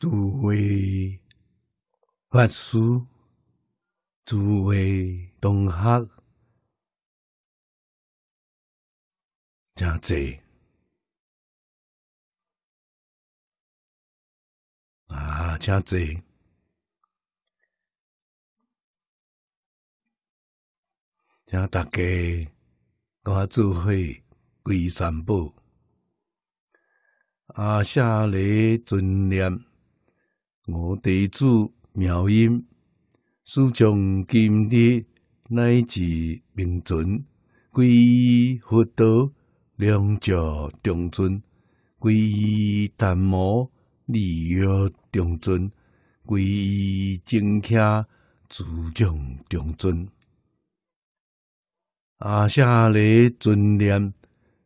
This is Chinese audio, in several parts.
诸位法师，诸位同学，家姐啊，家姐，请大家跟我做会归三宝。啊，下礼尊念。我地主妙音，施从今日乃至明尊，皈依佛道，两者中尊；皈依淡摩，利乐中尊；皈依精卡，诸众中尊。阿夏利尊念，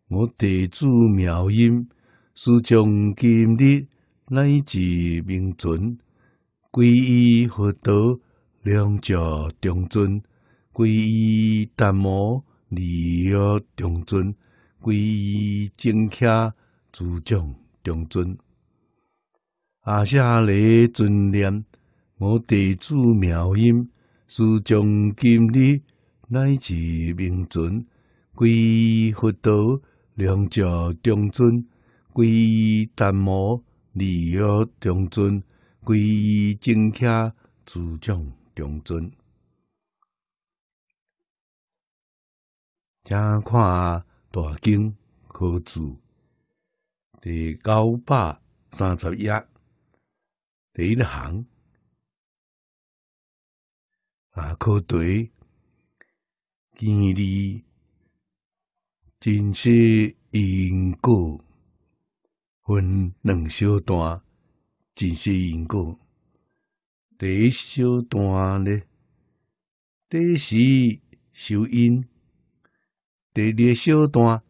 我地主妙音，施从今日。乃至明尊，皈依佛陀，两教中尊；皈依达摩，二教中尊；皈依正伽，诸教中尊。阿舍利尊念，我弟子妙音，师将今日乃至明尊，皈依佛陀，两教中尊；皈依达摩。二月中尊，皈依正教，诸将中尊。请看大经《科注》第九百三十一第一行啊，科对见理真实因果。分两小段，真行因果。第一小段呢，第一首因；第二小段，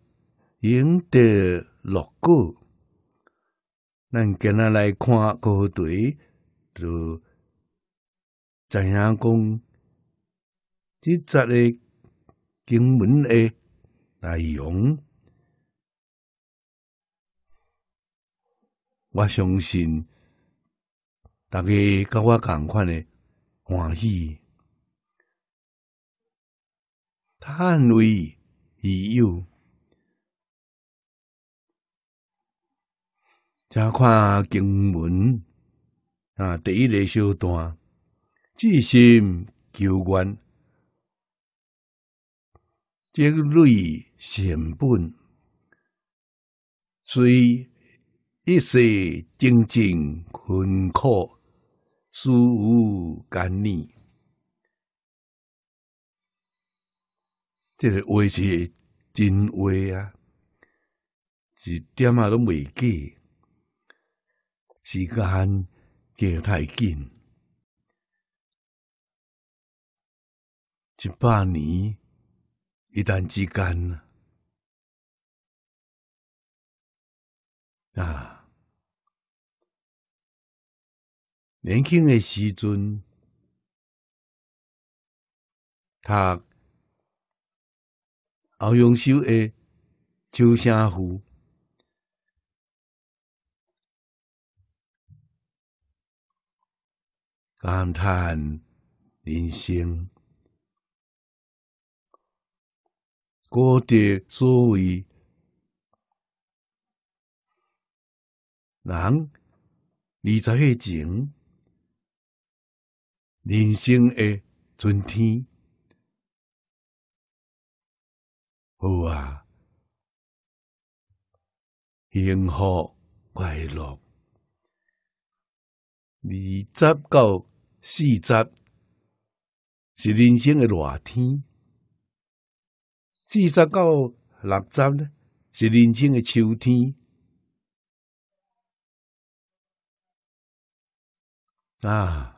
赢得乐果。咱今仔来看个题，就知影讲？即则的经文的内容。我相信大家跟我同款的欢喜、叹为已尤。再看经文啊，第一个小段，至心求愿，积累善本，所以。一世精进困苦，殊无干利。这个话是真话啊，一点啊都未记。时间过太紧，一百年一旦之间啊？年轻的时尊，读偶用小爱、小声呼，感叹人生，觉得所谓人二十岁前。人生的春天，好啊，幸福快乐。二十到四十是人生的夏天，四十到六十呢是人生的秋天啊。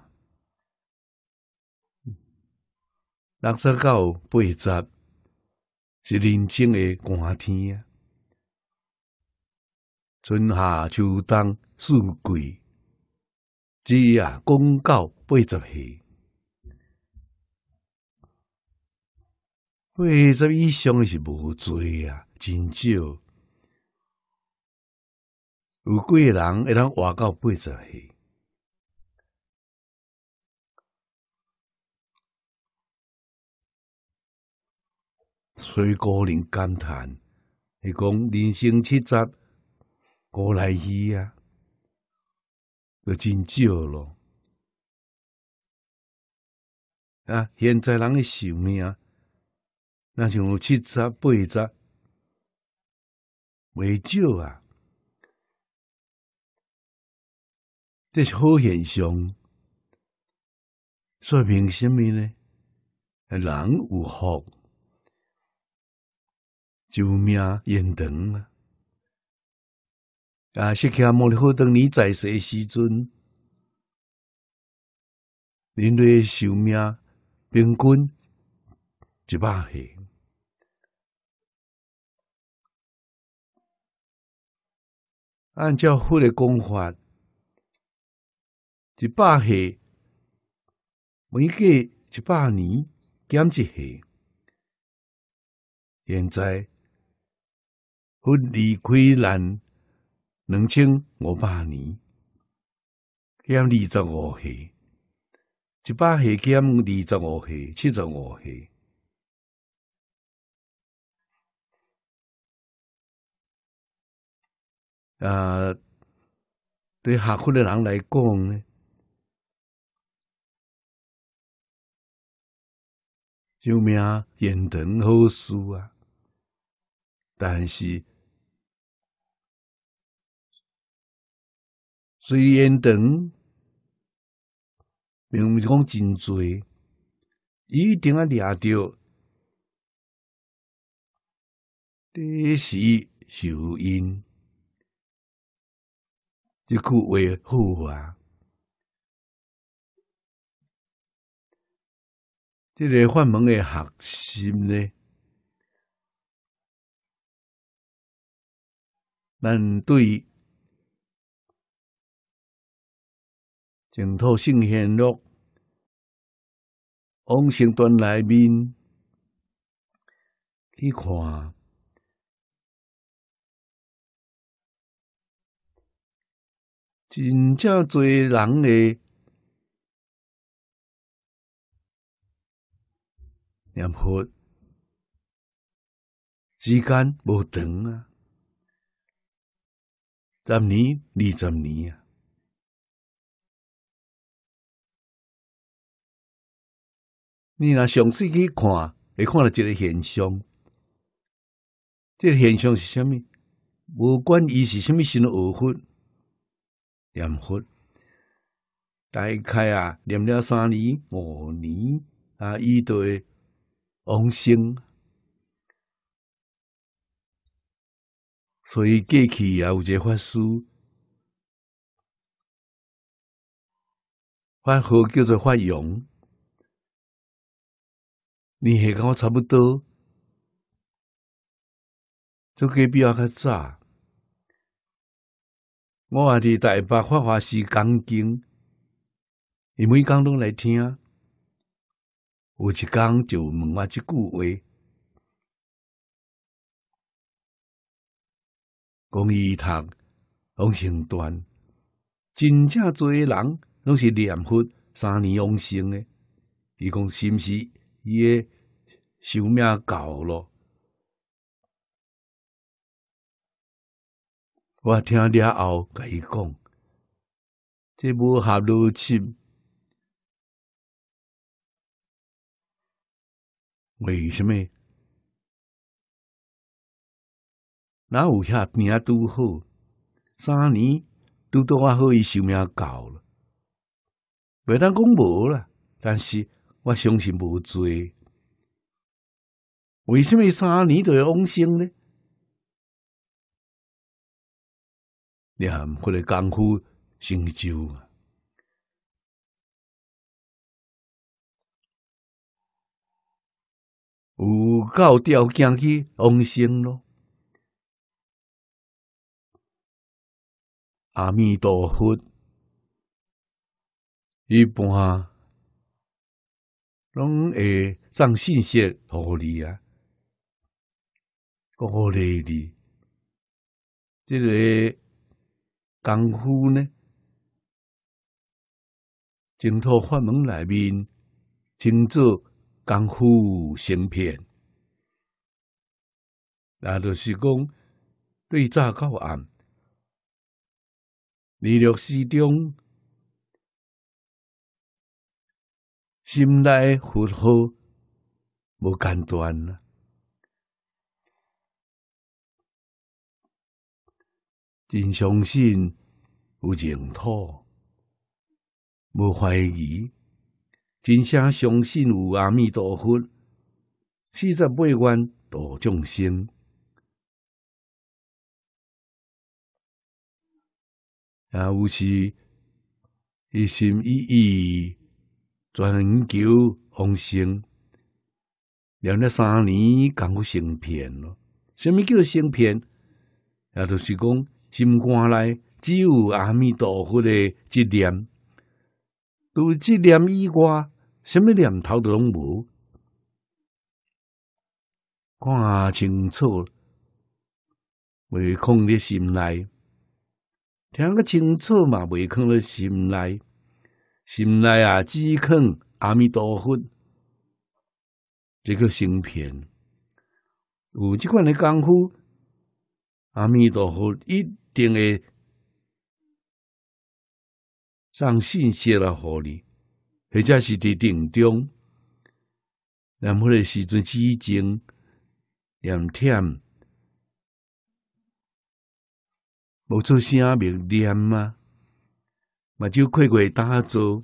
六十到八十是人生的寒天，春夏秋冬四季，只啊讲到八十岁，八十以上是无罪啊，真少。有几个人会通活到八十岁。所以古人感叹，系讲人生七十古来稀啊，都真少咯。啊，现在人的寿命，那像七十、八十，没少啊。这是好现象，说明什么呢？人有福。寿命延长啊，在世时阵，人类寿命平均一百岁。按照佛的法，一百岁，每一百年减一岁。现在。我离开咱两千五百年，减二十五岁，一百岁减二十五岁，七十五岁。啊，对下苦的人来讲呢，救命，延长好寿啊！但是。水淹长并毋是讲真济一定要掠着底时树荫即句话好啊即个法门诶核心呢咱对净土圣贤录，往生段内面去看，真正做人诶。念佛时间无长啊，十年、二十年啊。你若详细去看，会看到一个现象。这个现象是甚么？无管伊是甚么阵，恶佛、念佛，大概啊念了三年、五年啊，伊都会往生。所以过去也有一个法师，法号叫做法勇。你也跟我差不多，就给比较较早。我阿弟大把法华师讲经，伊每讲拢来听。有一讲就问我一句话：讲伊读《往生传》，真正做的人拢是念佛三年往生的。伊讲是毋是？伊个。寿命够了，我听了后甲伊讲，这无合逻辑。为什么？哪有遐命拄好，三年拄到我好伊寿命够了，袂当讲无啦。但是我相信无罪。为什么三年都要往生呢？你看，或者功夫成就啊，有够条件去往生咯。阿弥陀佛，一般拢会上信息互你啊。高丽的这个功夫呢，净土法门内面称作功夫成片，那就是讲对仗较暗，弥勒西中，心内佛号无间断了。真相信有净土，无怀疑，真正相信有阿弥陀佛，四十八愿度众生。啊，无时一心一意，全球生，行，两三年功夫成片了。什么叫成片？啊，就是讲。心肝内只有阿弥陀佛的执念，除执念以外，什么念头都拢无。看清楚，未空的心来，听个清楚嘛，未空的心来，心来啊，只空阿弥陀佛，这个心片。有这款的功夫。阿弥陀佛一定会上信息来互你，或者是伫定中，念佛的时阵起静念忝，无出声别念吗？目睭开开到坐。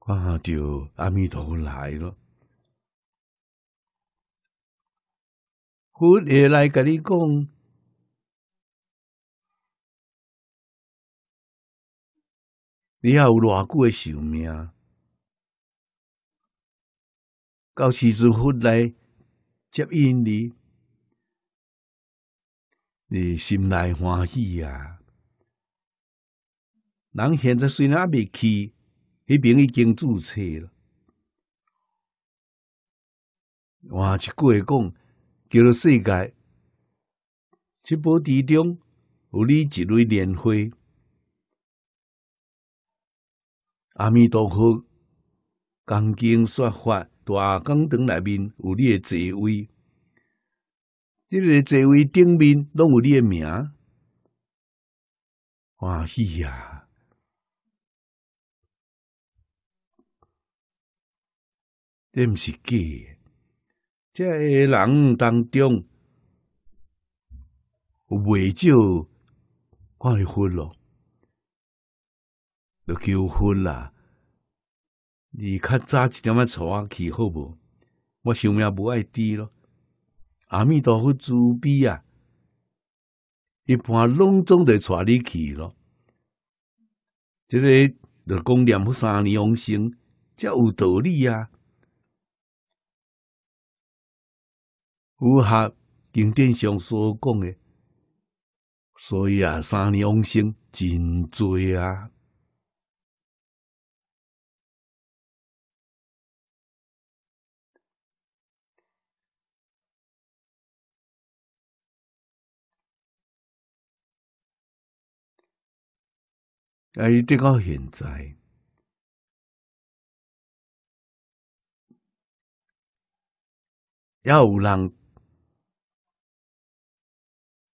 看到阿弥陀佛来了，佛来跟你讲，你还有偌久的寿命？到时阵佛来接引你，你心内欢喜啊！人现在虽然还未去，迄边已经注册了。我句话讲。叫了世界，七宝之中有你一朵莲花，阿弥陀佛，金刚说法大讲堂内面有你的座位，这个座位顶面都有你的名，哇喜呀，这毋是假。在人当中，未少关离婚咯，都求婚啦。你较早一点娶我去好不？我寿命不爱低咯。阿弥陀佛慈悲啊！一般拢总得娶你去咯。这个，你讲念佛三年往生，才有道理啊。符合经典上所讲的，所以啊，三两生真多啊！啊，直到现在，也有人。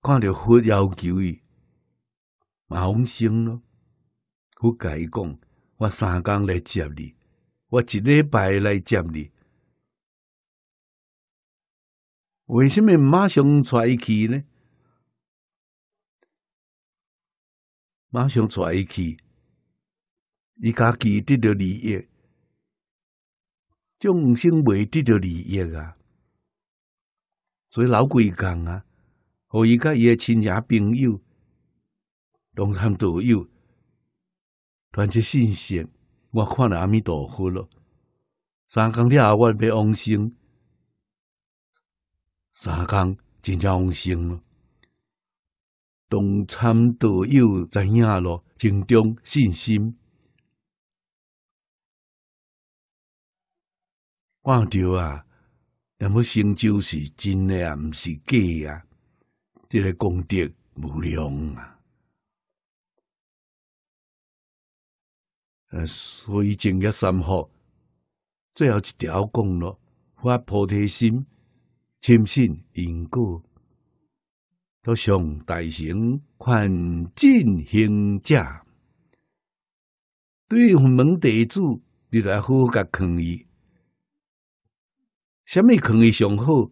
看到佛要求伊，马生咯，佛讲：我三更来接你，我一礼拜来接你。为什么马上伊去呢？马上伊去，伊家己得到利益，众生未得到利益啊！所以老鬼讲啊。互伊甲伊个亲戚朋友同参道友，传一信息。我看了阿弥陀佛咯，三更了，我外要往生，三更真正往生咯，同参道友知影咯，增长信心。看着啊，那么成就是真诶，啊，毋是假啊。这个功德无量啊！呃，所以正业三好，最后一条讲了，发菩提心，深信因果，都向大雄宽进行者。对我门弟子，你来好好加抗伊，什么抗伊上好？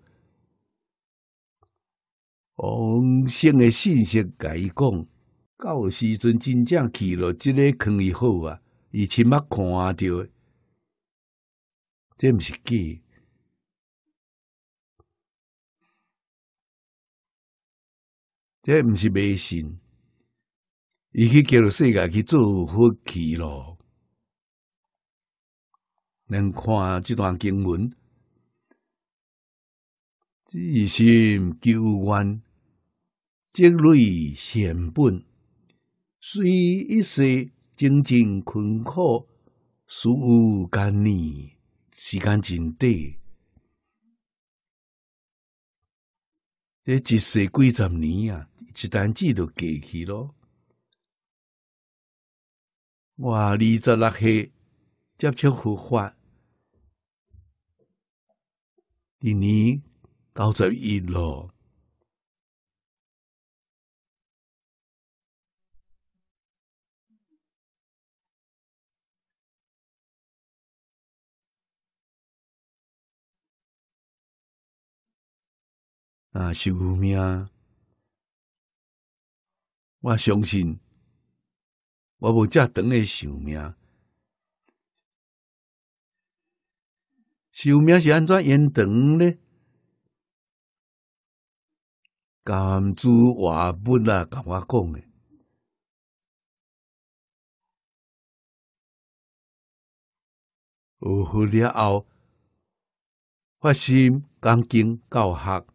王上诶信息伊讲，到时阵真正去了，即个坑伊好啊，伊亲目看诶，这毋是假，这毋是迷信，伊去叫了世界去做福气咯。能看即段经文，至心求愿。积累善本，虽一世种种困苦，殊无干年，时间真短。这一世几十年啊，一旦子都过去咯。哇！二十六岁接触佛法，今年九十一咯。啊！寿命，我相信，我无遮长诶寿命，寿命是安怎延长呢？甘主话不啦，甲我讲诶。学好了后，发心讲敬教学。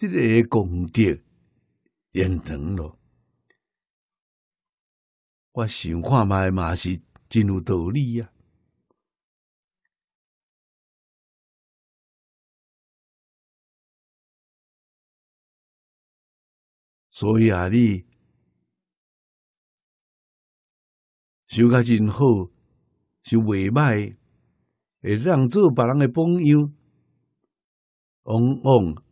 即个功德延长了，我想看买嘛是真有道理啊。所以啊，你修得真好，修未歹，会让做别人的朋友，往往。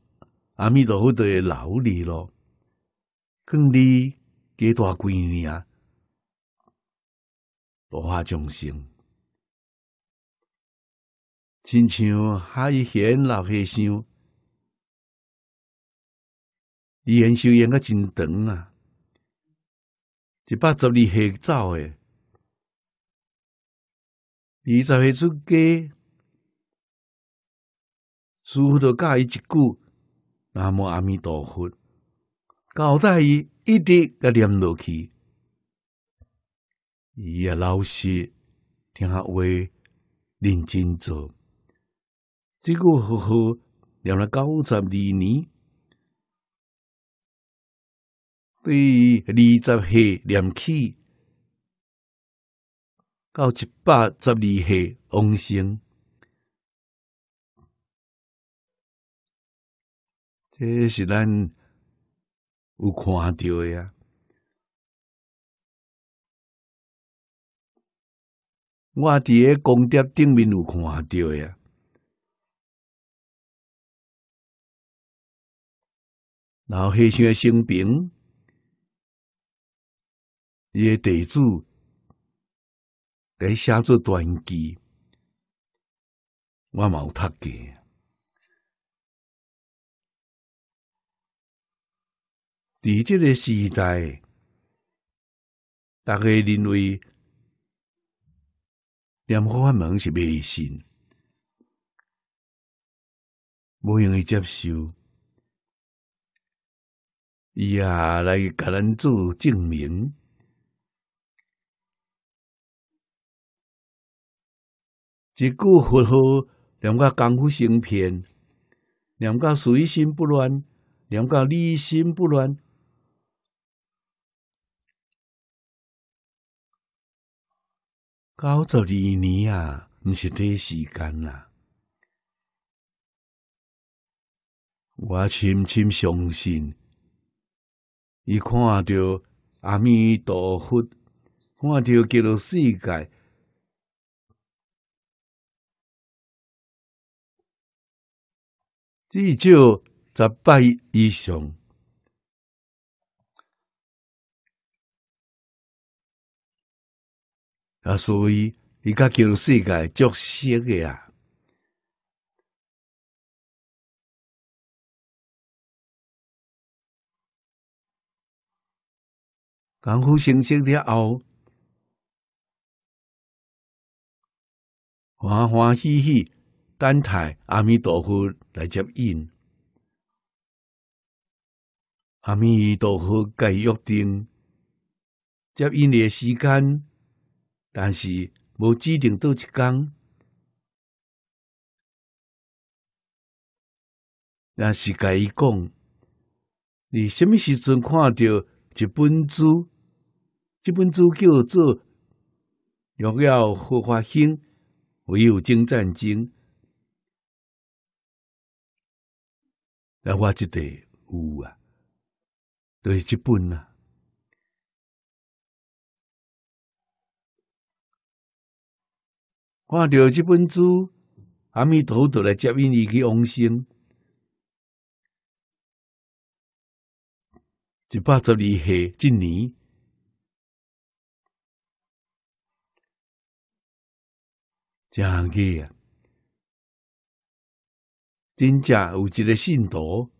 阿弥陀佛，的老李咯，讲你几大几年啊？多发众生，亲像海贤老和尚，伊修研甲真长啊，一百十二岁走诶，二十岁出家，师傅都教伊一句。阿弥阿弥陀佛，交代伊一直甲念落去，伊个老师听下话认真做，结果好好念了九十二年，对二十岁念起，到一百十二岁往生。迄是咱有看到呀，我伫个宫殿顶面有看到呀，然后黑熊的生平，伊个地主给写做传记，我冇读过。伫即个时代，大家认为念佛法门是迷信，不容易接受。伊啊，来给咱做证明。一句佛号，念个功夫成偏，念个随心不乱，念个立心不乱。九十二年啊，毋是短时间啦。我深深相信，伊看到阿弥陀佛，看到极乐世界，至少十八以上。啊，所以伊甲叫世界作息个啊，功夫成声了后，欢欢喜喜等待阿弥陀佛来接引，阿弥陀佛盖约定接引的时间。但是无指定到一工，但是甲伊讲，你什么时阵看到一本书？这本书叫做《荣要护法兴，唯有经战经》，那我即对有啊，就是这本啊。看到这本书，阿弥陀佛来接引你去往生，一百十二岁今年，真个，真正有一个信徒，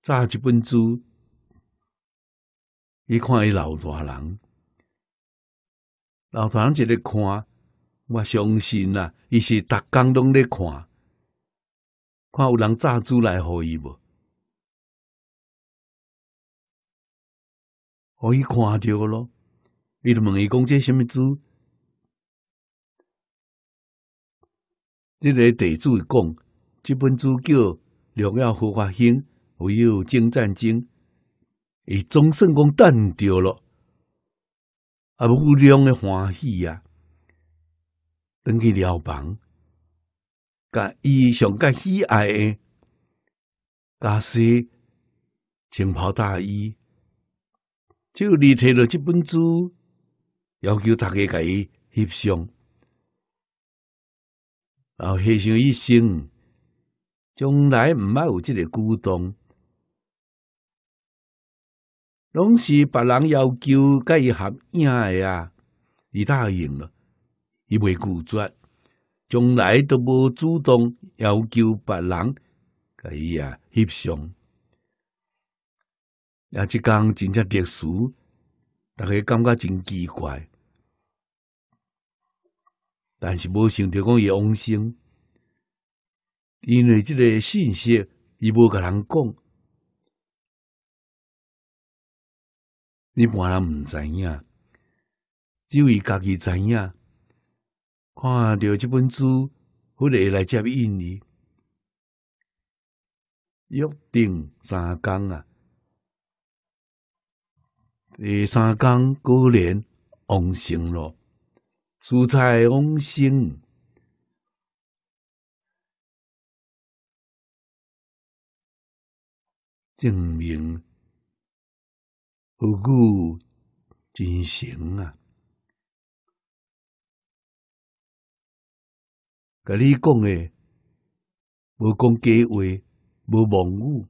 扎这本书，你看伊老大人，老大人一个看。我相信啦，伊是逐工拢咧看，看有人炸猪来互伊无？互伊看着咯。伊的问伊讲，这什么猪？这个地主讲，即本书叫《荣耀护法经》唯有《精战经》，伊总圣公蛋掉了，阿母娘诶欢喜啊！等佢疗房，甲伊上甲喜爱诶，甲是浸袍大衣。就你摕到即本书，要求大家甲伊翕相，然后翕商一生，将来毋爱有即个股东，拢是别人要求甲伊合影诶啊，伊答应了。伊袂拒绝，从来都无主动要求别人甲伊啊翕相，啊，即工真正特殊，逐个感觉真奇怪。但是无想著讲伊往生，因为即个信息伊无甲人讲，一般人毋知影，只有伊家己知影。看到这本书，后来来接印的，约定三更啊。第三更果然往生了，蔬菜往生，证明何故真神啊？甲你讲诶，无讲假话，无妄语，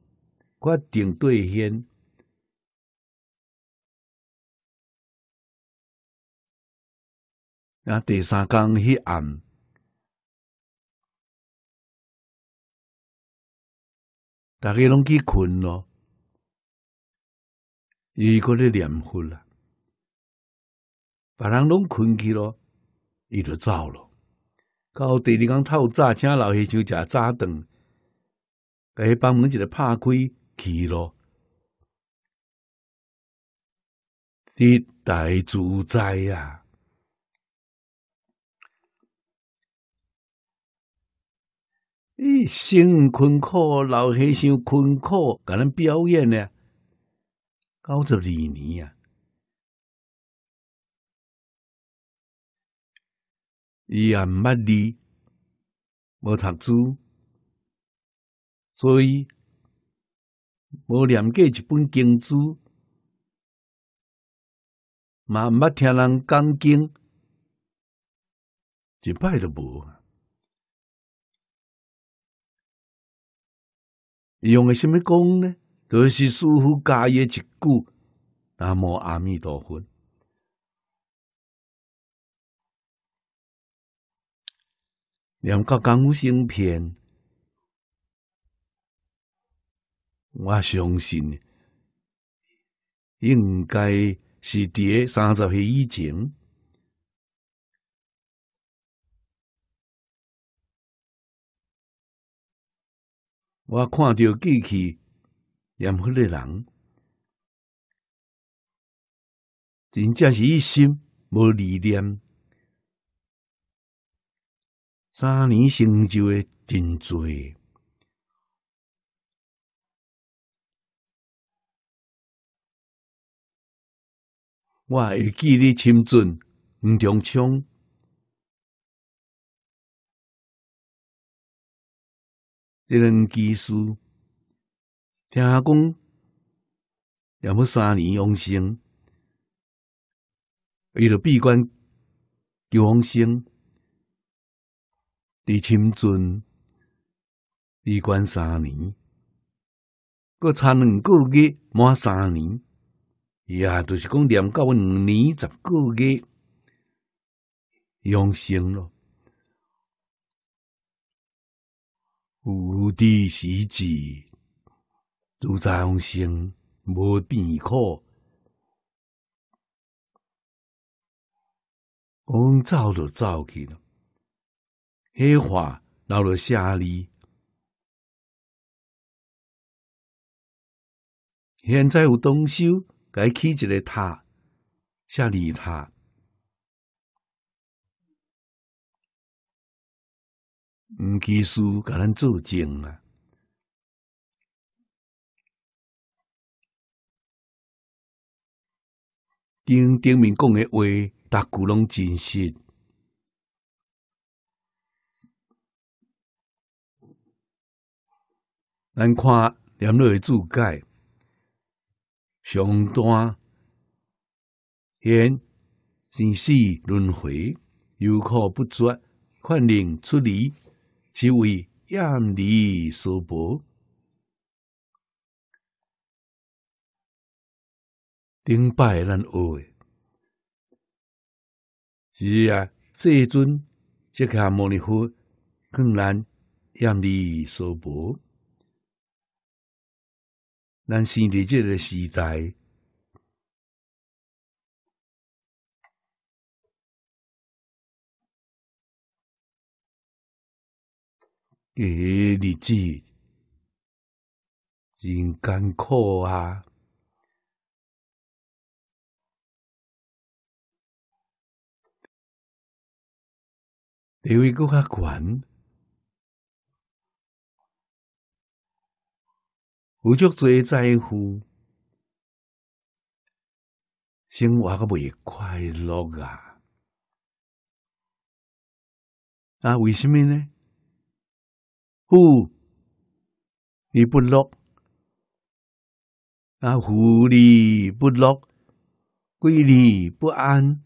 我定兑现。啊，第三天迄暗，大家拢去困咯。伊果咧念佛啦，别人拢困去咯，伊就走了。到第二天透早，请老和尚食早顿，甲一帮门子来拍开去了，得大自在呀！咦，困苦老和尚困苦甲咱表演呢，九十二年啊！伊也毋捌字，无读书，所以无念过一本经书，嘛毋捌听人讲经，一摆都无。用个什么讲呢？就是师傅教伊一句“南无阿弥陀佛”。念个光伏芯片，我相信应该是第三十岁以前。我看到过去念迄个人，真正是一心无二念。三年成就诶真侪，我会记你深圳吴中枪，即两技师，听讲，也不三年养生，为了闭关求用生。伫深圳立关三年，过差两个月满三年，也就是讲念够两年十个月，永生了。无地时极，自在永生，无边苦，讲走就走去了。黑化闹了下力，现在有东手该起一个塔，下力塔，嗯，技术甲咱做证啊。丁顶面讲的话，大古龙真实。咱看两类注解：上端现生死轮回，犹可不绝；幻灵出离，是为厌离所薄。顶摆咱学的，是啊，这尊即下阿摩尼佛，更难厌离所薄。咱生伫即个时代，个日子真艰苦啊！地位维较悬。有足多在乎生活个未快乐啊！啊，为什么呢？富而不乐，啊，富里不乐，贵你不安。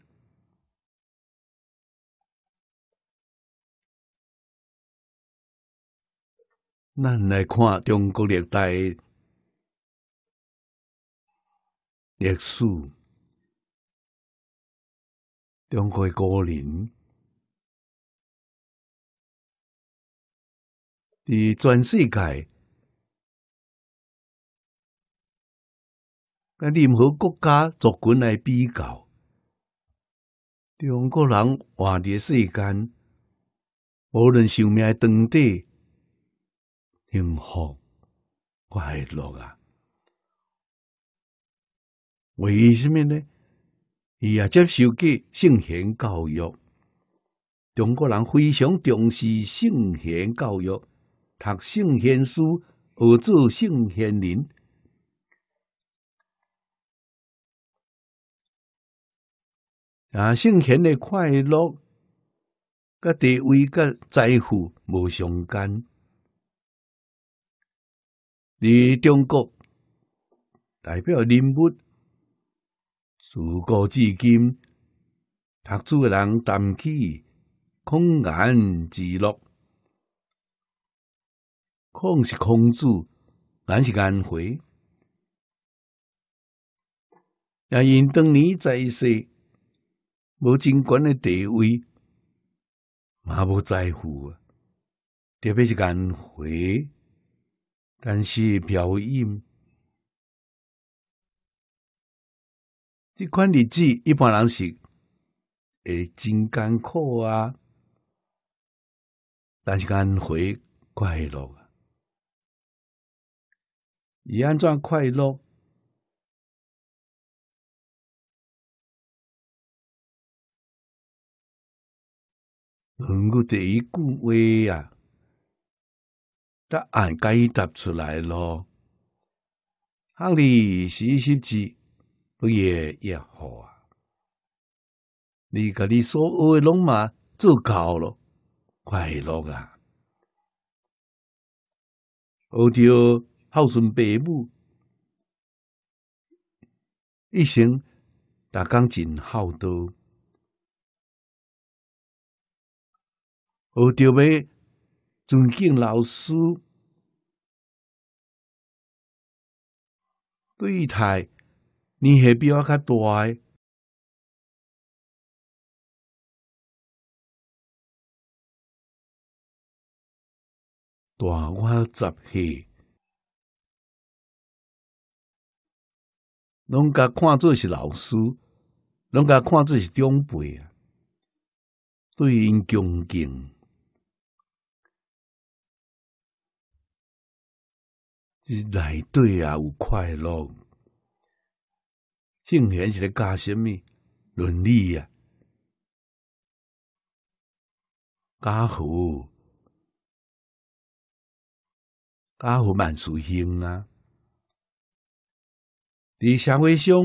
咱来看中国历代。历史，中国古人，伫全世界，甲任何国家作群来比较，中国人活喺世间，无论寿命长短，幸福快乐啊！为什么呢？伊啊，接受过圣贤教育，中国人非常重视圣贤教育，读圣贤书，学做圣贤人。啊，圣贤的快乐，甲地位、甲财富无相干。而中国代表人物。自古至今，读书人谈起空颜自乐，空是空住，颜是颜回。也因当年在世无尽管的地位，嘛无在乎啊，特别是颜回，但是表现。即款日子一般人是会真艰苦啊，但是干会快乐啊，伊安怎快乐？问我第一句话啊，答案解答出来咯。哈里是实际。也也好啊！你甲你所有拢嘛做够了，快乐啊！学着孝顺父母，一生大刚尽好多；学着呗尊敬老师，对待。你还比我较大，诶。大我十岁，拢甲看作是老师，拢甲看作是长辈，啊，对因恭敬，即内底也有快乐。竟然是咧教什么伦理啊？家和家和万事兴啊！伫社会上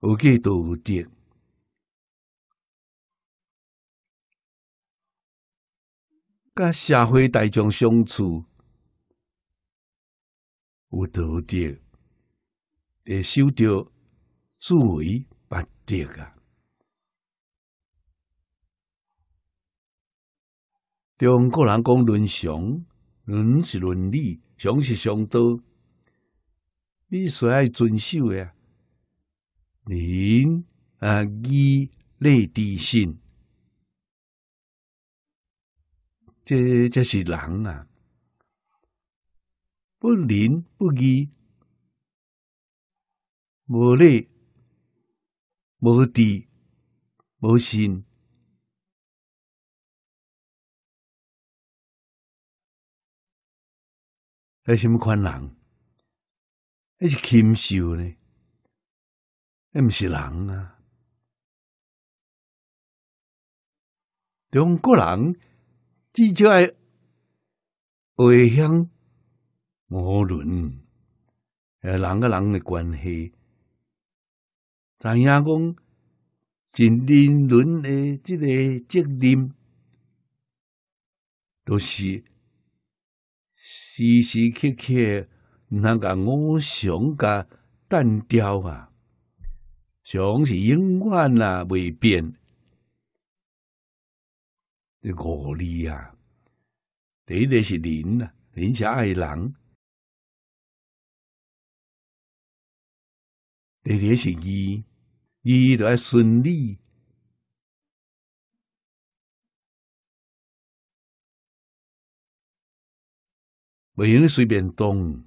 有几都有德，甲社会大众相处有德。会收到诸位八德啊！中国人讲伦常，伦是伦理，常是常道。你须要遵守的啊，仁啊义，礼智信，这这是人啊，不仁不义。无力、无底、无心，还是什么款人？还是禽兽呢？还不是人啊？中国人只就爱互相矛盾，人跟人的关系。知样讲？尽年轮的这个责任，都是时时刻刻那个我想甲单调啊，想是永远啊未变。这五理啊，第一个是人啊，人是爱人。你个是意，伊着爱顺理，不用你随便动。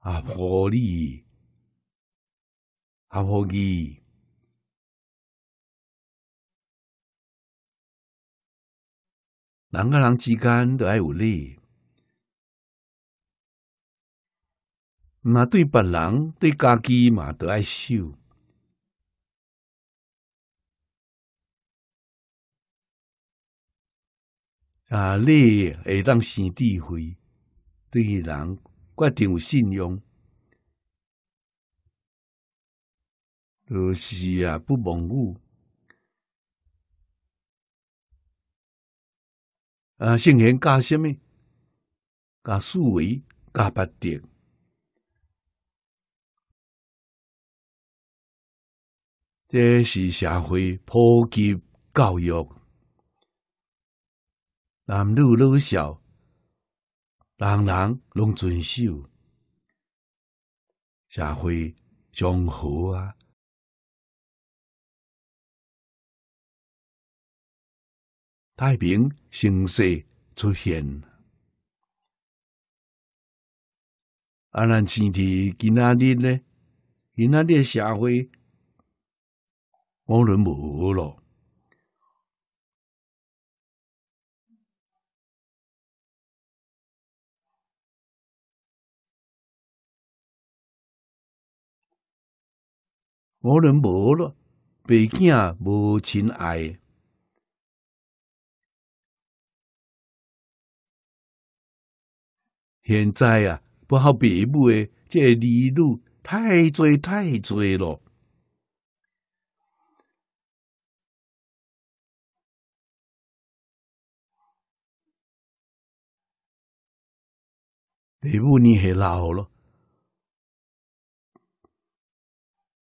啊，婆，理，阿婆义，人甲人之间都爱有理。那对别人、对家己嘛都爱秀啊！你会当生智慧，对人决定有信用，就是啊不盲目。啊，先人加什么？加思维，加八定。这是社会普及教育，男女老少，人人拢遵守，社会祥好啊！太平盛世出现。啊，咱今天今仔日呢？今仔日社会。我人无咯，我人无咯，北京无亲爱。现在啊，不好北部诶，这泥路太多太多了。地母，你系老咯，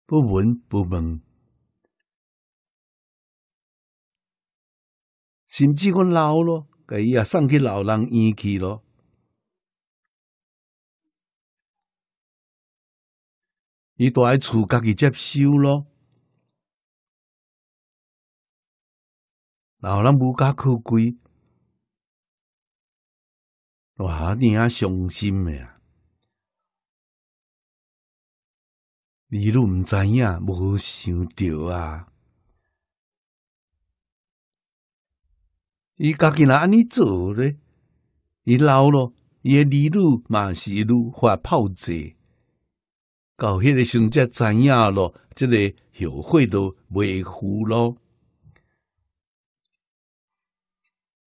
不闻不问，甚至我老咯，个伊也送去老人院去咯，伊在厝家己接收咯，老人无家可归。哇！你啊，伤心的啊！利率毋知影，无想着啊！伊家己若安尼做咧，伊老咯，伊诶利率嘛是愈发泡子，到迄个时阵才知影咯，即个后悔都袂赴咯，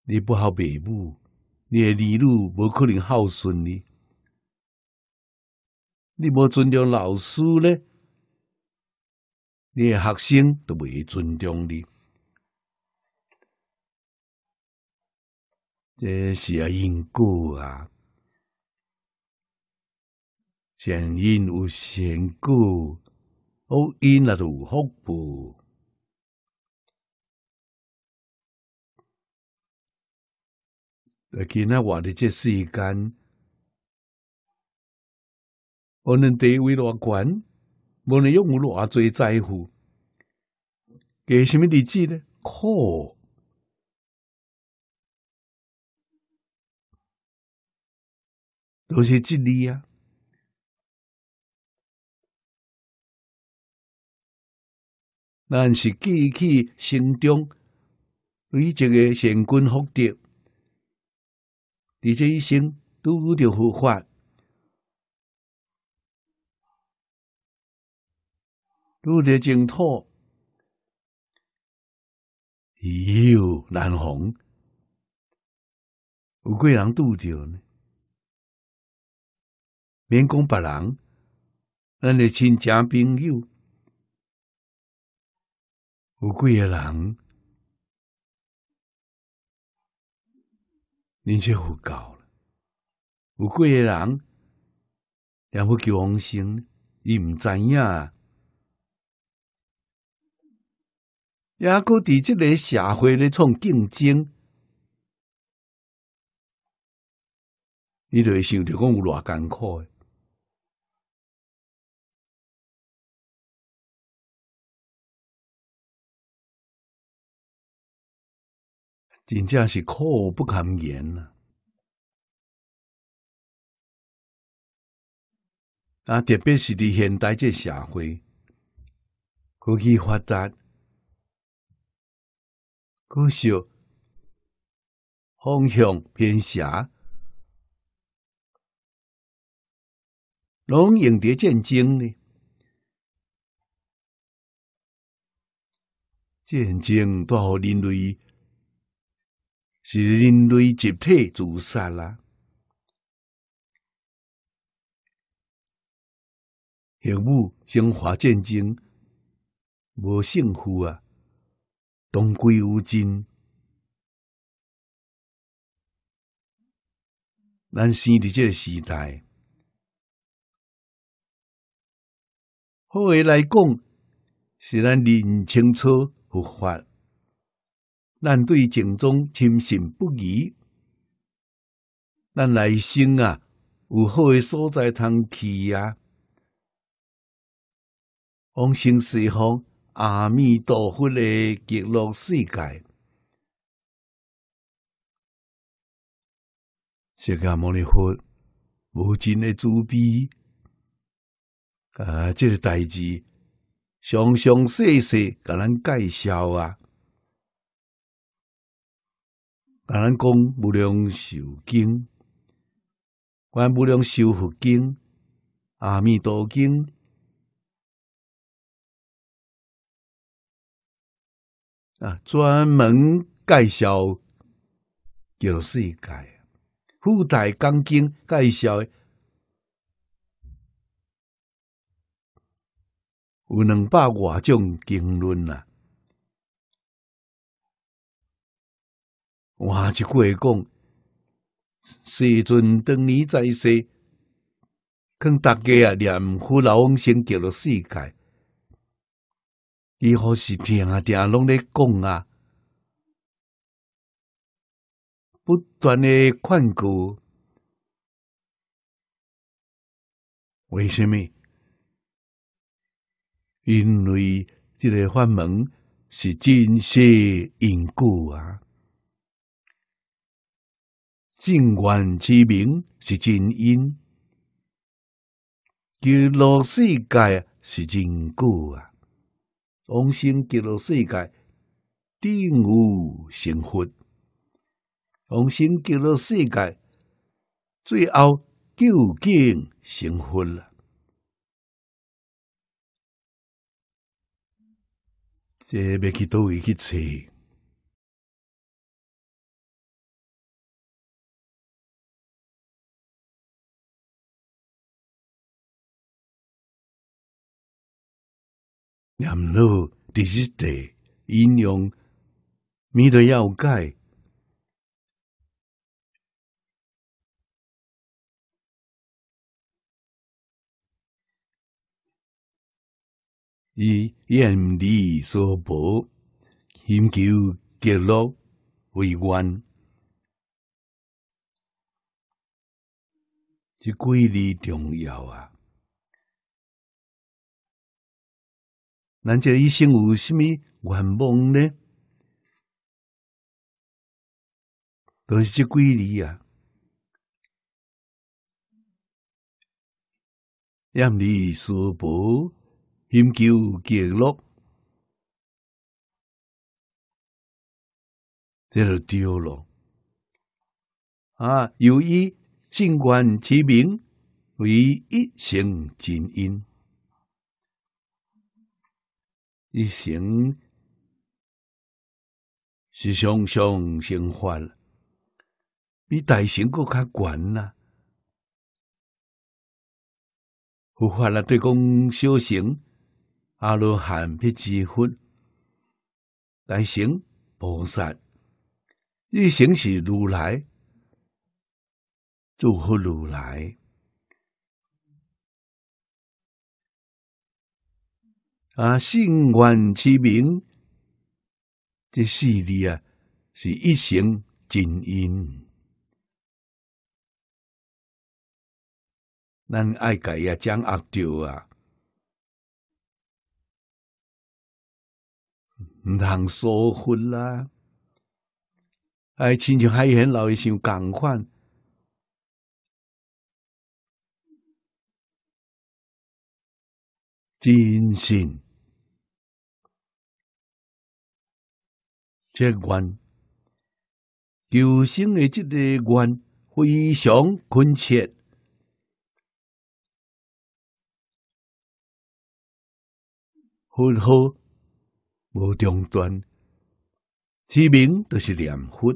你不好弥母。你的儿女无可能孝顺你，你无尊重老师呢，你的学生都未尊重你。这是啊因果啊，善因有善果，恶因那就福报。在今仔活的这世间，无论地位偌悬，无论拥有偌侪财富，给什么日子呢？苦。都是这里啊！咱是记起心中对这个贤君福德，你这一生都拄着佛法，拄着净土，又难逢。有几人拄着呢？免讲别人，咱的亲戚朋友，有几个人？你却有够了，有贵的人，两不求往生，伊毋知影啊，也佫伫即个社会咧创竞争，你就会想着讲有偌艰苦。真正是苦不堪言啊，特别是伫现代这社会，科技发达，科学方向偏斜，拢用伫战争呢？战争带互人类。是人类集体自杀啦！俄乌、中华战争无幸福啊，同归于尽。咱生伫即个时代，好诶来讲，是咱认清楚佛法。咱对正宗深信不疑，咱来生啊有好诶所在通去啊！往生西方阿弥陀佛诶极乐世界，释迦牟尼佛无尽诶慈悲啊！这个代志，详详细细甲咱介绍啊！咱讲《无量寿经》、《观无量寿佛经》、《阿弥陀经》啊，专门介绍给世界，一解。《讲经介绍有两百外种经论啦。换一句话讲，时尊当年在世，跟大家啊念佛老翁先给了世界，以后是听啊听拢咧讲啊，不断的劝告。为什么？因为这个法门是真实因果啊。正观之名是真因，极乐世界是真故啊！往生极乐世界定无成佛；往生极乐世界最后究竟成佛了，这要去倒位去找？念六地日地引用弥陀要解，以愿力所保，寻求极乐为愿，这几字重要啊！咱这一生有什么愿望呢？都是这几字啊：，厌离娑婆，欣求极乐，这就第了。啊，由于姓观其名，为一性精英。一行是上上乘法，比大乘更加高呢。佛法来对讲修行，阿罗汉不积福，大行菩萨，一行是如来，祝福如来。啊，姓愿其名，这四字啊是一雄真因。咱爱改也将恶刁啊，唔通疏忽啦，哎，亲像海员老一想共款，真线。这缘，求生的这个缘非常亲切，福好无中断，其名都是念佛、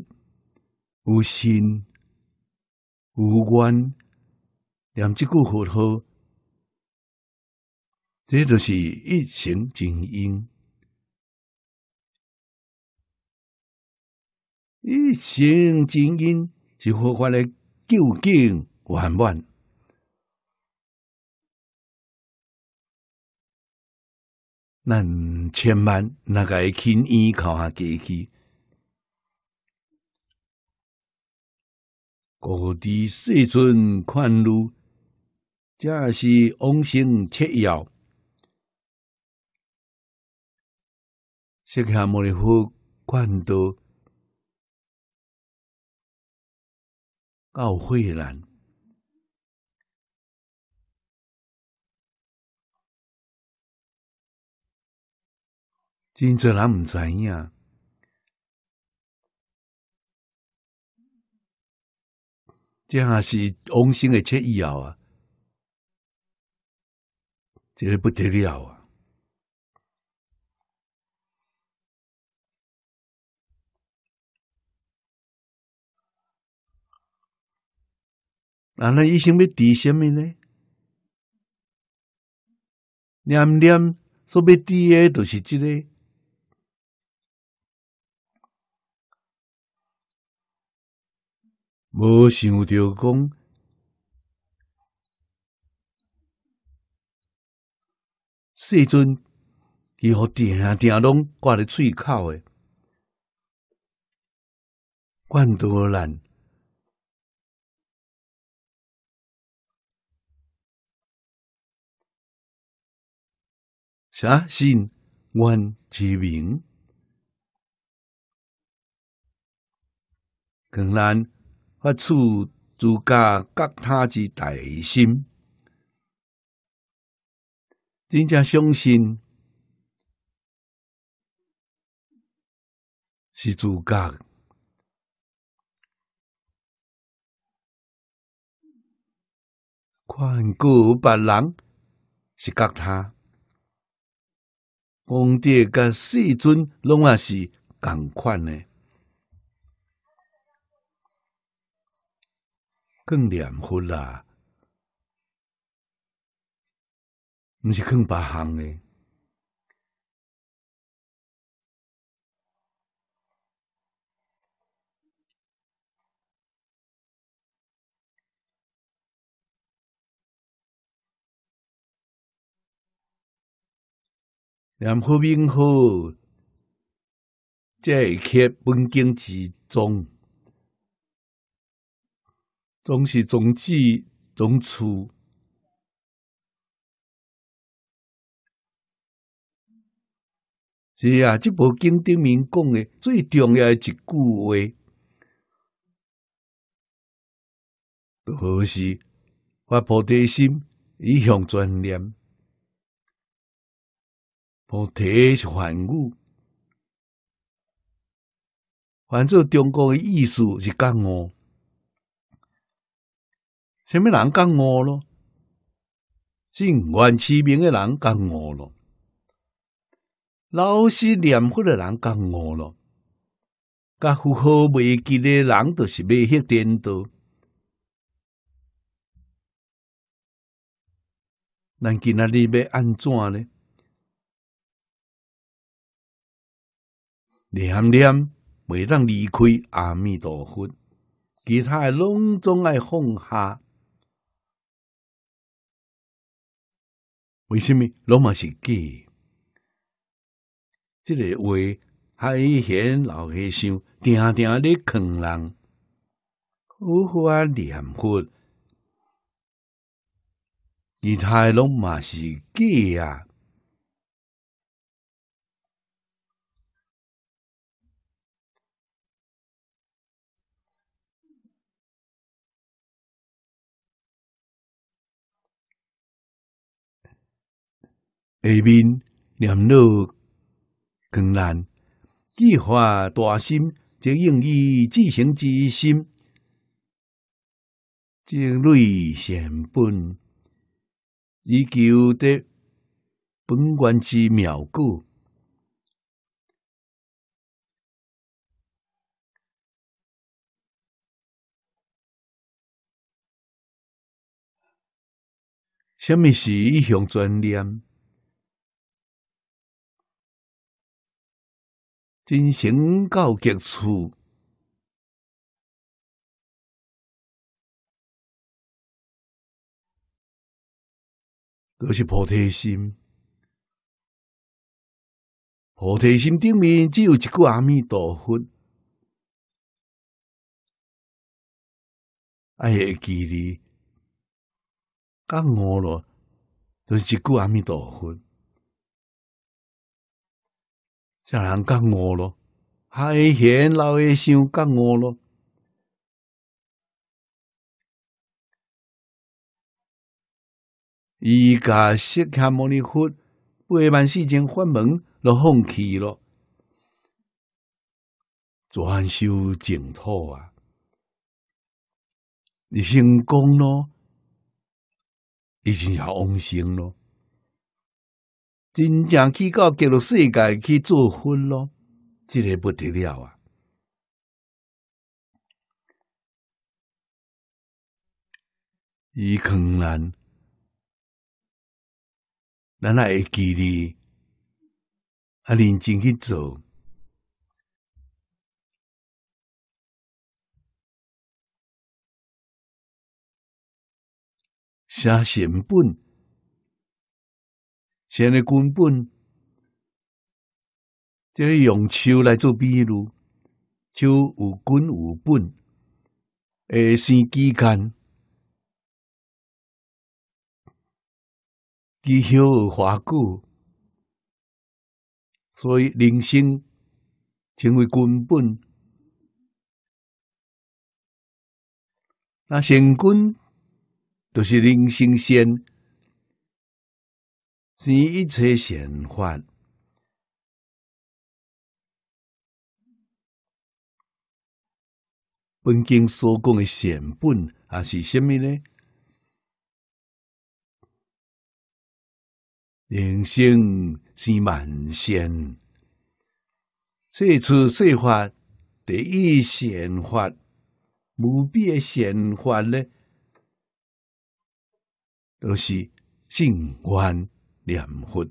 无心、无愿，连这个福好，这都是一心静音。一生精进，是佛法的究竟圆满？咱千万那个肯依靠下过去，各地世尊宽恕，这是往生切要。释迦牟尼佛关多。奥悔兰。真侪人毋知呀，这也是王星的得以后啊，这不得了啊！那那一心要提什么呢？念念所要提的都是这个。无想着讲世尊，伊好叮定拢挂在喙口的，关多难。啥心？阮之名，更难发出自家及他之大心，真正相信是自家，看顾别人是及他。皇帝甲世尊拢也是共款呢，更念佛啦，毋是更别项诶。两合并后，在刻本经之中，总是总记总处。是啊，这部经顶面讲的最重要一句话，都是发菩提心以向专念。我提是反顾，反正中国的意思是刚我。什么人刚我咯？尽怨气民的人刚我咯，老师念佛的人刚我咯，甲符号未记的人就是被他颠倒。咱今仔日要安怎呢？念念未当离开阿弥陀佛，其他诶拢总爱放下。为什么拢嘛是假？这个话海嫌老和尚定定咧坑人，好好啊念佛，其他的拢嘛是假啊。下面念汝更难，计划大心，则用以自省之心，即内善本以求得本源之妙故。什么是一项专念？心行告极处，都是菩提心。菩提心顶面只有一句阿弥陀佛，爱会记哩，刚我了，就是一句阿弥陀佛。叫人觉悟咯，海贤老爷想觉悟咯？伊甲释迦牟尼佛八万四千法门都放弃咯，专修净土啊！你成功咯，已经是往生咯。真正去到极乐世界去做分咯，这个不得了啊！伊困难，咱会记励，啊，认真去做写成本。先的根本，即是用树来做比喻，树有根有本，而生枝干，枝叶花骨，所以人生成为根本。那成根就是人生先。是一切显法。本经所讲的显本，啊，是什么呢？人生是万善。四处说法，第一显法，无比的显法呢？都是性观。念佛，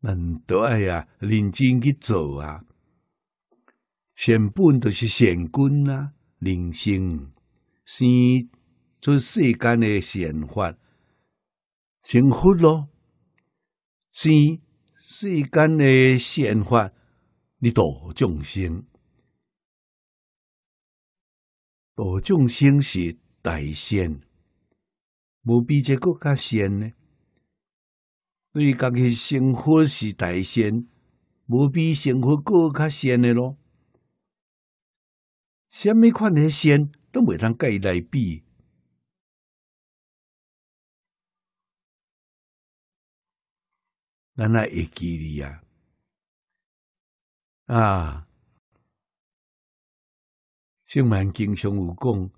面对啊，认真去做啊。善本就是善根啊，人生生出世间的现法，幸福咯，生世间的现法，你度众生。大众生是大善，无比这个较仙呢。对家己生活是大善，无比生活个较善的咯。什么款的善都通当伊来比，咱来会记得啊！啊！正满经常有讲，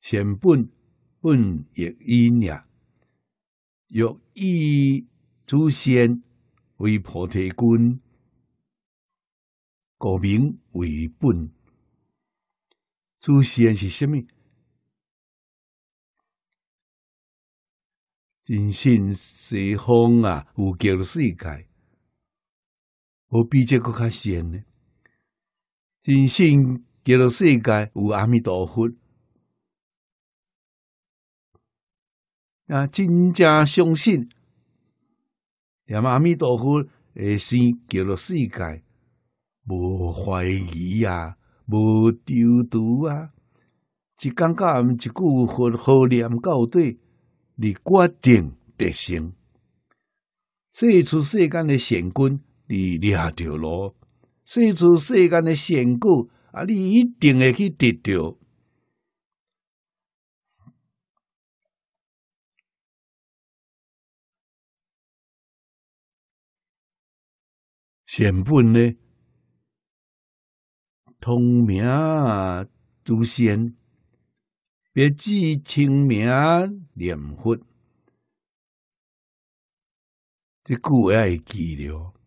善本本亦因也，若以诸善为菩提根，故名为本。诸善是甚物？人心西方啊，有脚的世界，何必这个较善呢？人生。叫了世界无阿弥陀佛啊！真正相信，连阿弥陀佛会生叫了世界，无怀疑啊，无丢丢啊！只感觉一句佛号念到底，你决定得这一出世间的善根，你掠着咯；一出世间的善果。啊！你一定会去得到善本呢。通名诸仙，别记清名念佛，这句话要记了。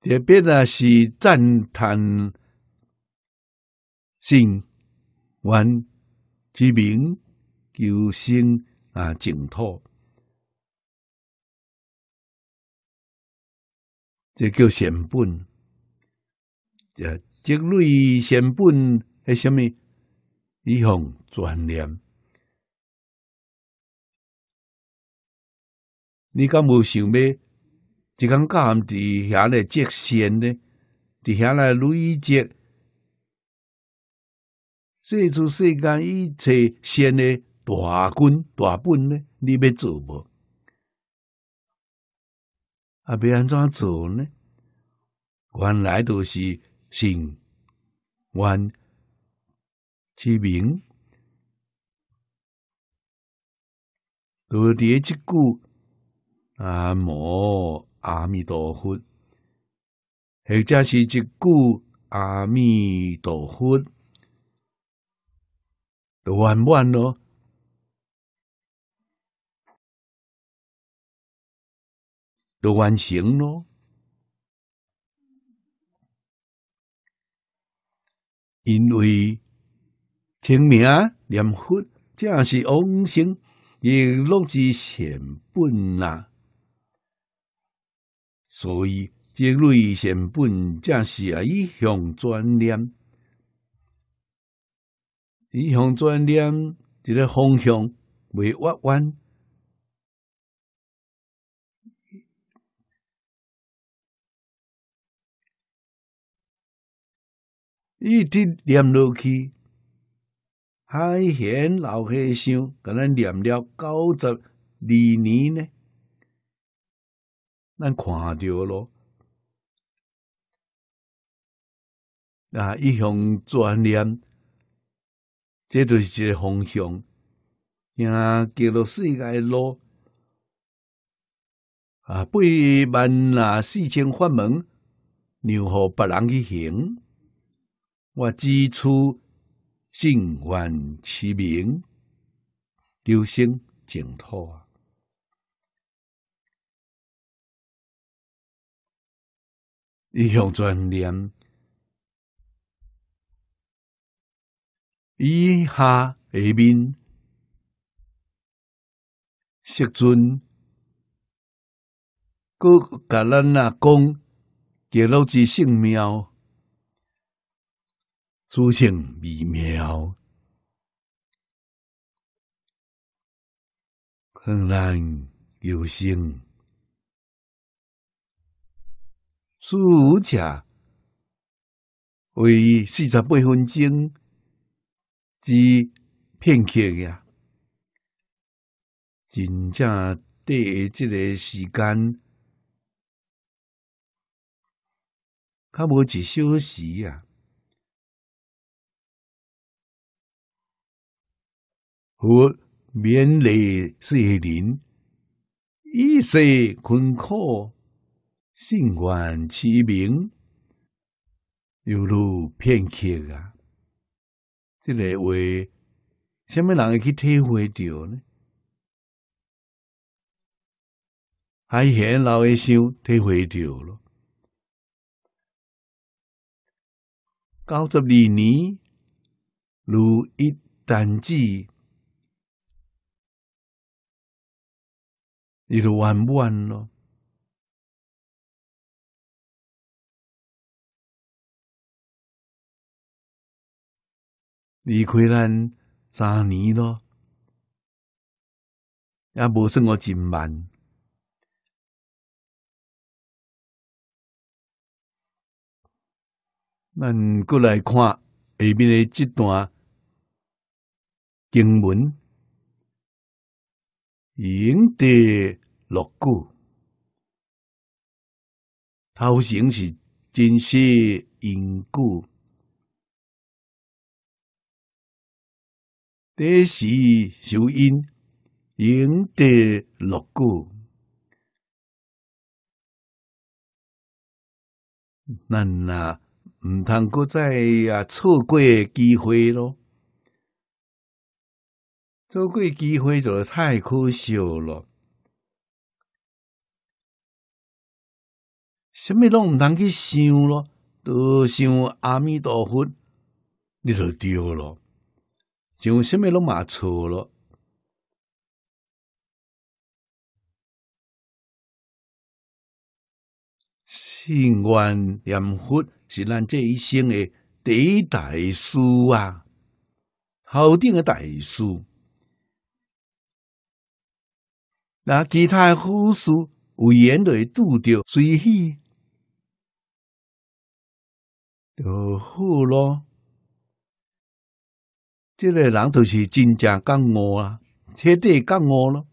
特别啊，是赞叹圣愿之名，求生啊净土，这叫善本。这这类善本是啥咪？以讲专念，你敢无想要？即讲搞含地下来接线呢，地下来累积，这处世间一切线的大军大本呢，你要做无？啊，要安怎做呢？原来都是信、愿、持名，都念这句啊，无阿弥陀佛，或者是一句阿弥陀佛，都圆完咯？都完成咯？因为清明念佛，正是往生，亦落之善本啊。所以，这类善本正是啊，一向专念，一向专念，这个方向未弯弯，一直念落去，海贤老和尚甲咱念了九十二年呢。咱看着咯，啊，一向专念，这就是一个方向，行极了世界路，啊，八万啊四千法门，让何别人去行？我指出，心愿其名，修身净土啊。依向庄念，以下下面，释尊，佮咱阿讲，极乐之姓妙，诸姓微妙，看咱有姓。师傅车为四十八分钟之片刻呀，真正短即个时间，较无一小时啊。佛勉励世人，一世困苦性观其名，犹如片刻啊！这个话，啥么人会去体会着呢？还很老一想，体会着了。九十二年，如一旦指，你玩不玩咯？离开咱三年咯，也无算我真慢。咱过来看下面的这段经文：赢得落果，头行是真实因果。这是修因，赢得乐果。咱啊，毋通再啊错过机会咯？错过机会就太可惜咯。什物拢毋通去想咯？多想阿弥陀佛，你就丢咯。用什么拢嘛错了？信愿念佛是咱这一生的第一大事啊，好听的大事。那其他好事有缘就会拄着，随喜就好咯。这个人就是真正干饿啊，彻底干饿咯。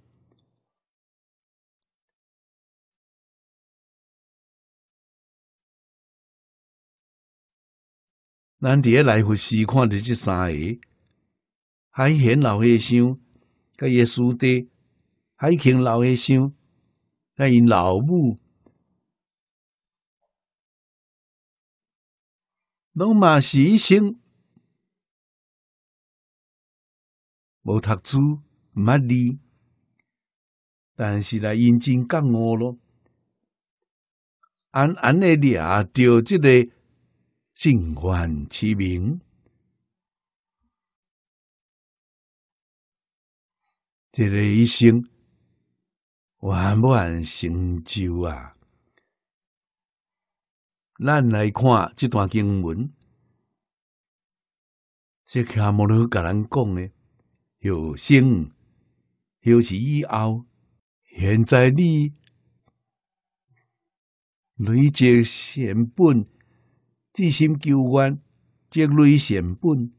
咱啲来回细看的这三个，海贤老和尚、个耶稣爹、海清老和尚、个伊老母，嘛是无读书，毋捌字，但是来认真干我咯。安安尼掠也着即个心宽气平，这个一生完不完成就啊？咱来看这段经文，这卡摩罗甲咱讲诶。有生，又是以后。现在你累积善本，至心求愿，积累善本，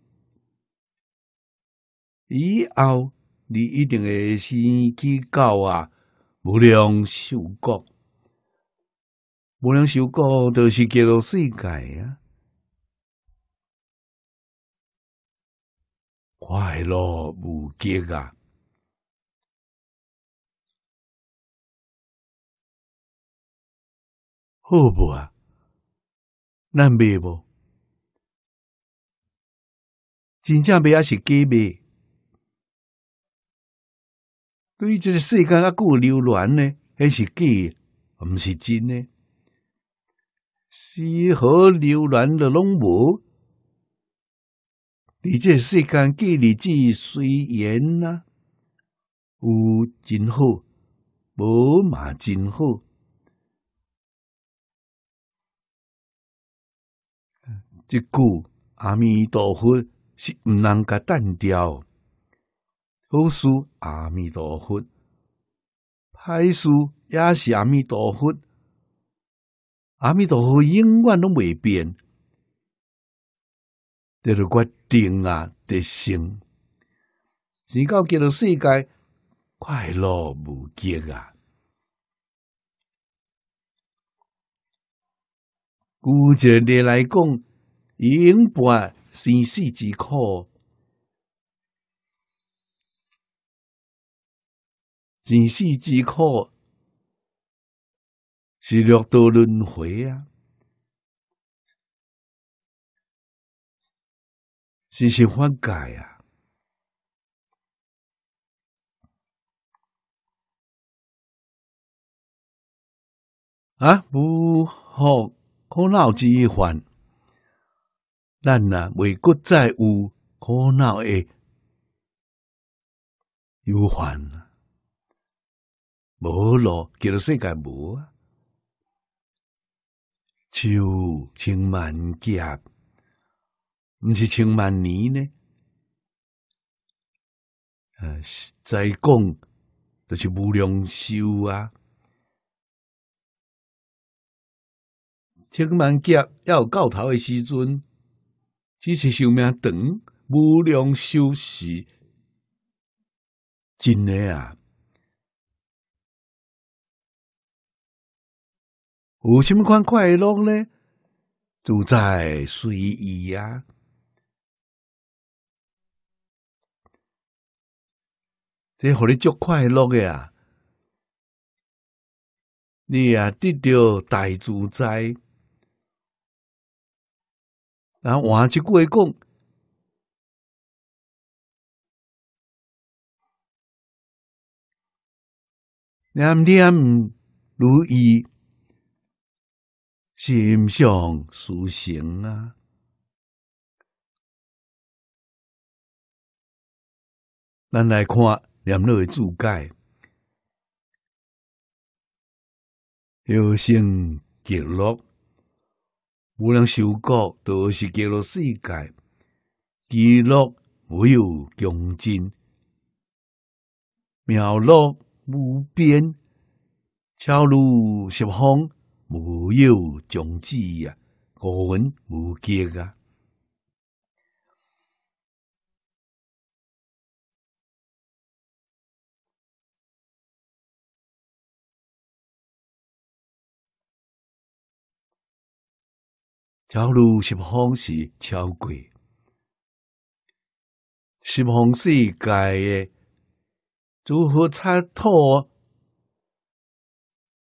以后你一定会是去到啊，无量寿国。无量寿国著是叫做世界啊。快乐无极啊，好不啊？难为不？真正为啊是假的？对于这个世间啊，故流乱呢，还是假？我们是真呢？是毫流乱的拢无。你这世间记日子虽然呐，有真好，无嘛真好。即句阿弥陀佛是毋能个淡掉，好事阿弥陀佛，歹事也是阿弥陀佛，阿弥陀佛永远都未变。第二句。定啊，得生，直到极乐世界快乐无极啊！故者来来讲，永不生死之苦，生死之苦是六道轮回啊！真是反解啊！啊，无好苦恼之一环，咱呐未国再有苦恼的忧患啊，无咯，叫做世界无啊，就千万劫。毋是千万年呢，啊，再讲就是无量寿啊。千万劫要到头诶时阵，只是寿命长，无量寿是真诶啊。有甚么款快乐呢？自在随意啊。这互你足快乐个呀！你啊得到大自在，然后一句过讲，念念如意，心想事成啊！咱来看。念两诶注解，有生极乐，无量修果都是极乐世界。极乐无有穷尽，妙乐无边，超如十方无有众迹呀！我们无极啊！假如十方是超过十方世界诶，如何差错，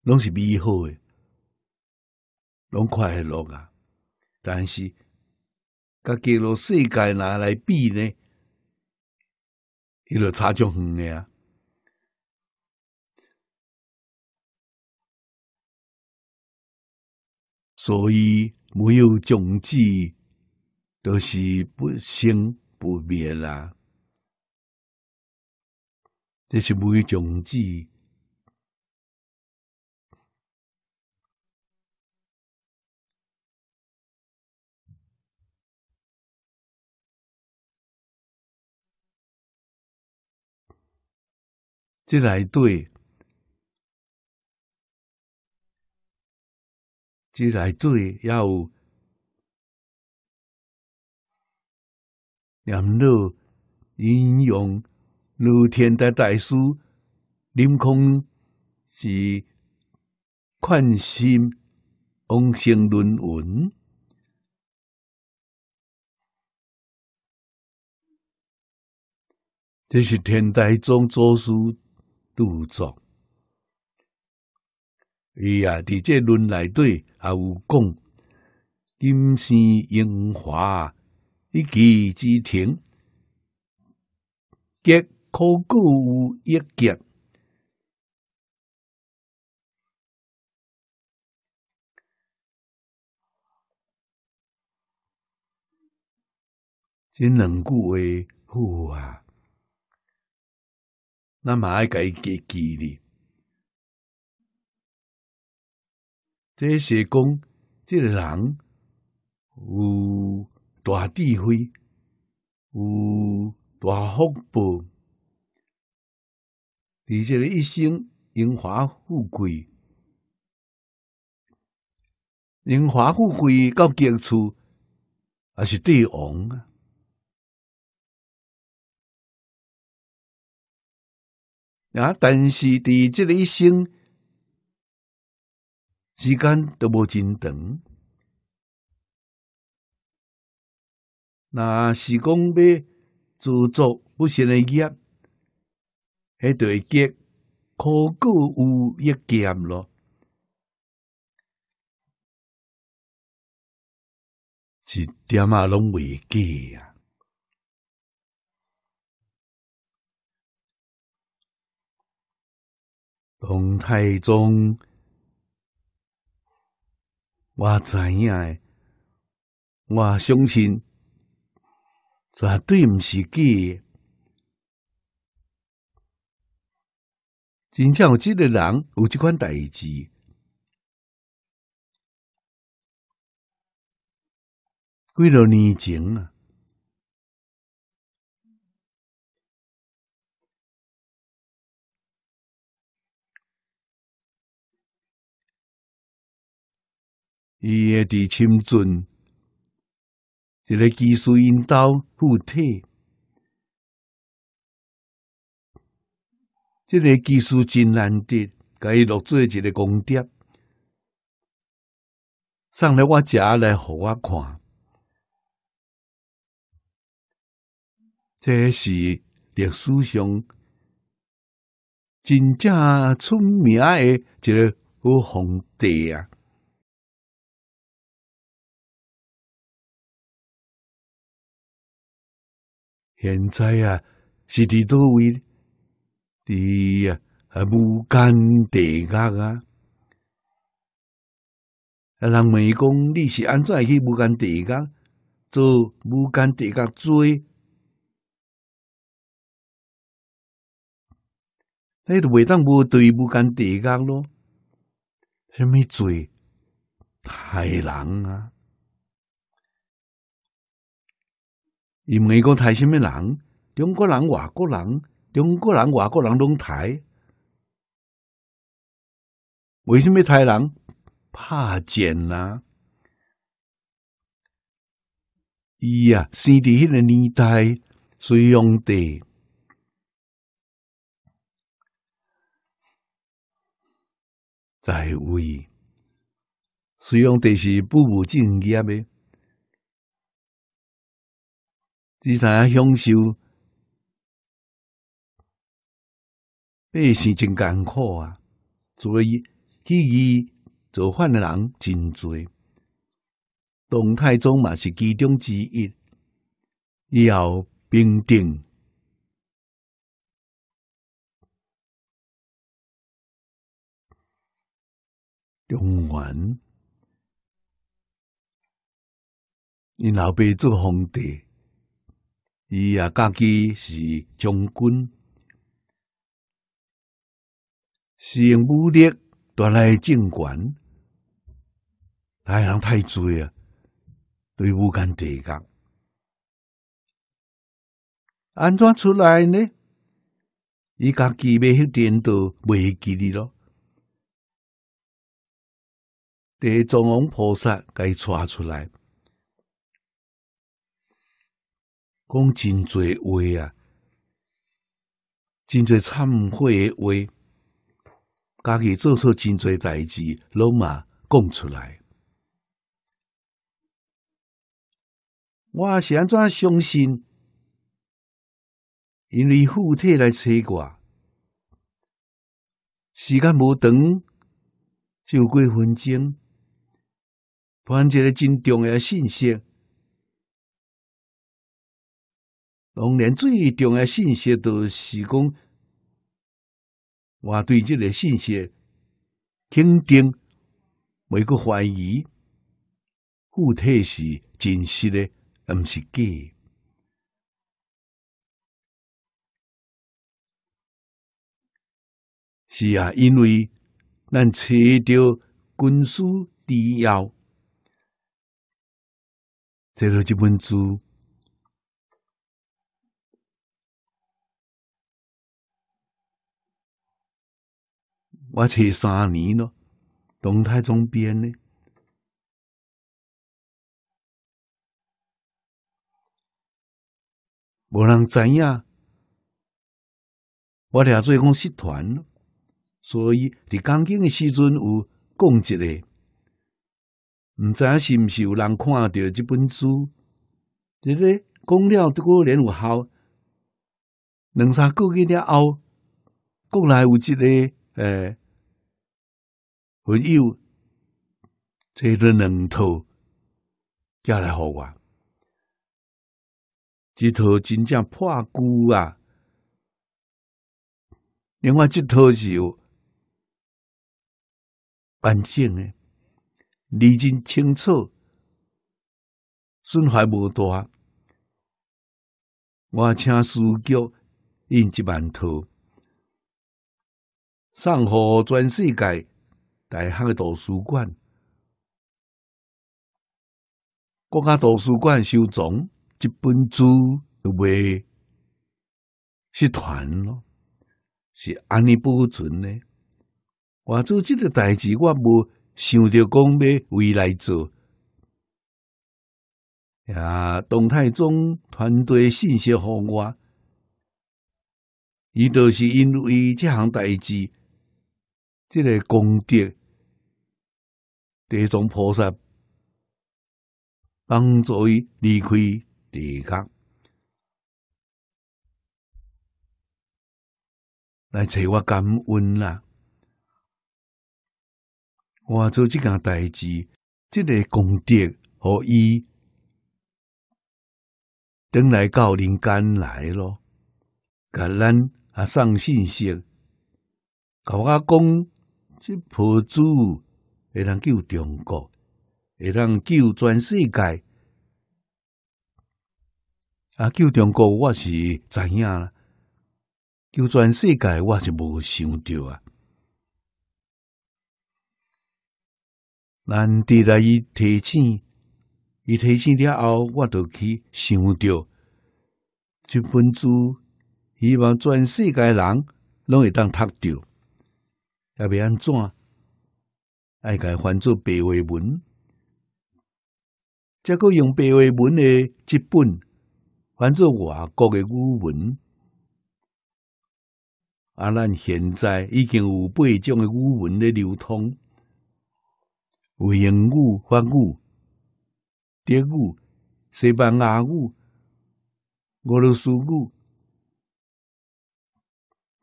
拢是美好诶，拢快乐啊！但是，甲极乐世界拿来比呢，伊就差将远诶啊！所以，没有种子，都是不生不灭啦。这是没有种子，这来对。即来底要有念乐引用《如天的大师临空是宽心往生论文，这是天台宗祖师著作。伊啊伫即个论里底也有讲金溪樱花一枝之婷皆可有倚结今两句话好啊咱们爱甲伊加记咧这是讲，这个人有大智慧，有大福报，而且一生荣华富贵，荣华富贵到极处，还是帝王啊！啊，但是在这一生。时间都无真长，若是讲要自作不善的业，还对结可够有一见咯，一点啊拢未记啊！唐太宗。我知影诶，我相信绝对毋是假。诶。真正有这个人有即款代志，几落年前啊。伊伫深圳，一个技术引导附体，这个技术真难得，甲伊落做一个功德，送来我遮来，互我看，这是历史上真正出名的一个好皇帝啊！现在啊，是伫倒位？伫啊啊，无间地狱啊，人问伊讲，你是安怎去无间地狱做无间地狱罪？你袂当无对无间地狱咯，虾米罪？太人啊！伊问伊讲抬什么人？中国人、外国人、中国人、外国人拢抬。为什么抬人？怕贱呐！伊啊，生伫迄个年代，隋炀帝在位，隋炀帝是步步进业的。知前享受百姓真艰苦啊，所以去伊造反的人真多。唐太宗嘛是其中之一，以后平定中原，因老爸做皇帝。伊啊，家己是将军，是用武力夺来政权，太阳太醉啊！对乌干地界，安怎出来呢？伊家己没去颠倒，未去激咯，地藏王菩萨给抓出来。讲真侪话啊，真侪忏悔的话，家己做错真侪代志，拢嘛讲出来。我是安怎相信？因为附体来找我，时间无长，就几分钟，传一个真重要信息。当然，最重要的信息都是讲，我对这个信息肯定，没个怀疑。具体是真实的，而不是假。是啊，因为咱找到军事第一要，这是这本书。我找三年咯，动态总编的，无人知影。我了做讲失团咯，所以伫刚进的时阵有讲一个，唔知影是毋是有人看到这本书，即个讲了这个人有效，两三个月了后，国内有一个诶，我又这了两头寄来好挂，这头真正破旧啊！另外这头是有完整的，厘真清楚，损坏无大。我请师傅印几万头。送好全世界大行的图书馆，国家图书馆收藏一本书，话，是团咯，是安尼保存呢？我做这个代志，我无想着讲要未来做。呀，动态中团队信息互我，伊著是因为这项代志。即个功德，地藏菩萨帮助离开地狱，来找我感恩啦。我做即件代志，这个功德和伊，等来到人间来咯。甲咱啊上信息，甲我讲。这佛祖会当救中国，会当救全世界。啊，救中国我是知影，啦，救全世界我是无想到啊。难得来伊提醒，伊提醒了后，我都去想到，这佛书希望全世界人拢会当读到。要变安怎？爱改翻做白话文，再果用白话文的这本，翻做外国的语文。啊，咱现在已经有八种的语文的流通，有英语、法语、德语、西班牙语、俄罗斯语，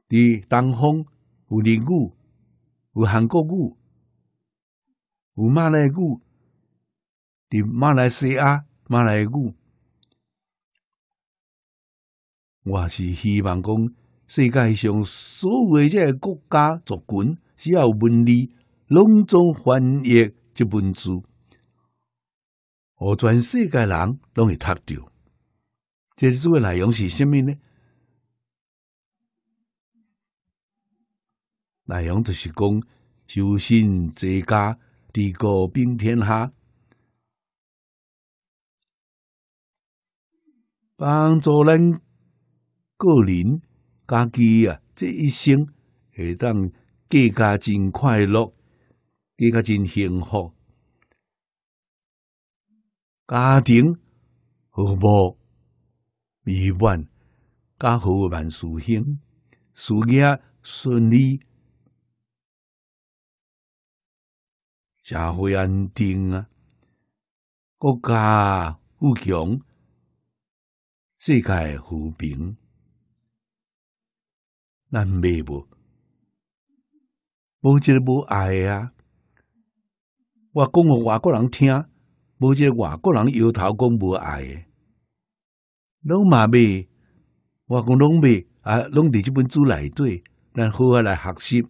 伫东方有日语。有韩国语，有马来语，连马来西亚、马来语。我是希望讲世界上所有个国家族群，只要有文字，拢总翻译即本书，互全世界人拢会读到。即个书诶内容是虾米呢？内容就是讲，修身齐家，治国平天下，帮助咱个人、家己啊，这一生会当过家真快乐，过家真幸福，家庭和睦美满，家和万事兴，事业顺利。社会安定啊，国家富强，世界和平，咱未无？无一个无爱啊！我讲互外国人听，无一个外国人摇头讲无爱。拢嘛未，我讲拢未啊，拢伫即本书内底，咱好好来学习，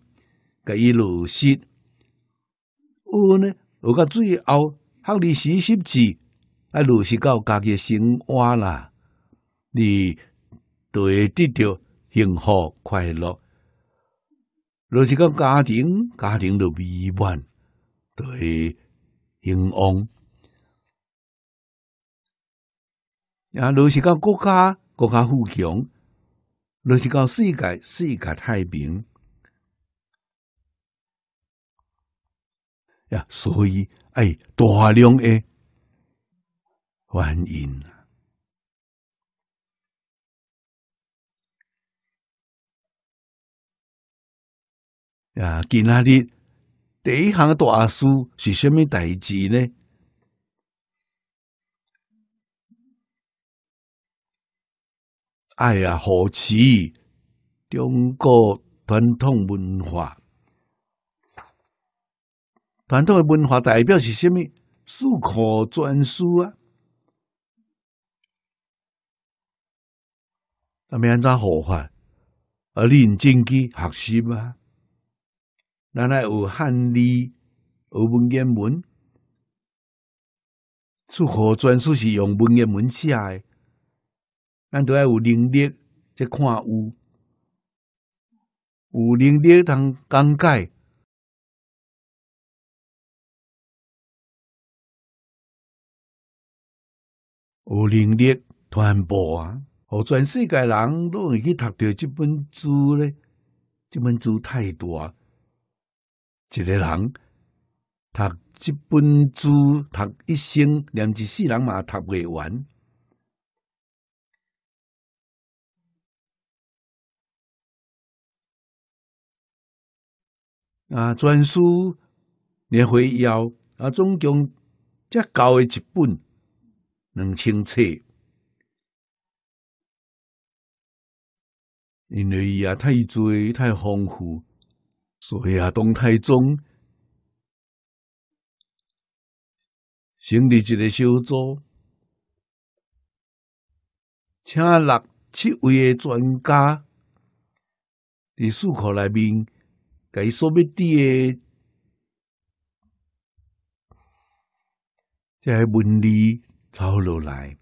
甲伊落实。哦呢，我到最后学你习习字，啊，落实到家己生活啦，你就会得到幸福快乐。落实到家庭，家庭就美满，会兴旺。啊，落实到国家，国家富强，落实到世界，世界太平。呀，所以哎，大量的欢迎啊！呀，今日第一行的大师是什么代志呢？哎呀，何止中国传统文化？传统的文化代表是甚么？四库全书啊！咱么安怎好法？而认真去学习啊！咱来学汉字，学文言文，四库全书是用文言文写的。咱都要有能力，才看有有能力通讲解。有能力传播啊！学全世界人都去读到这本书咧，这本书太多啊！一个人读这本书，读一生，连一世人嘛读未完啊！专书你会要啊，总共才高的一本。能清澈，因为伊也太侪太丰富，所以啊，东太宗成立一个小组，请六七位专家伫书库内面给所要滴，即系文理。抄落来，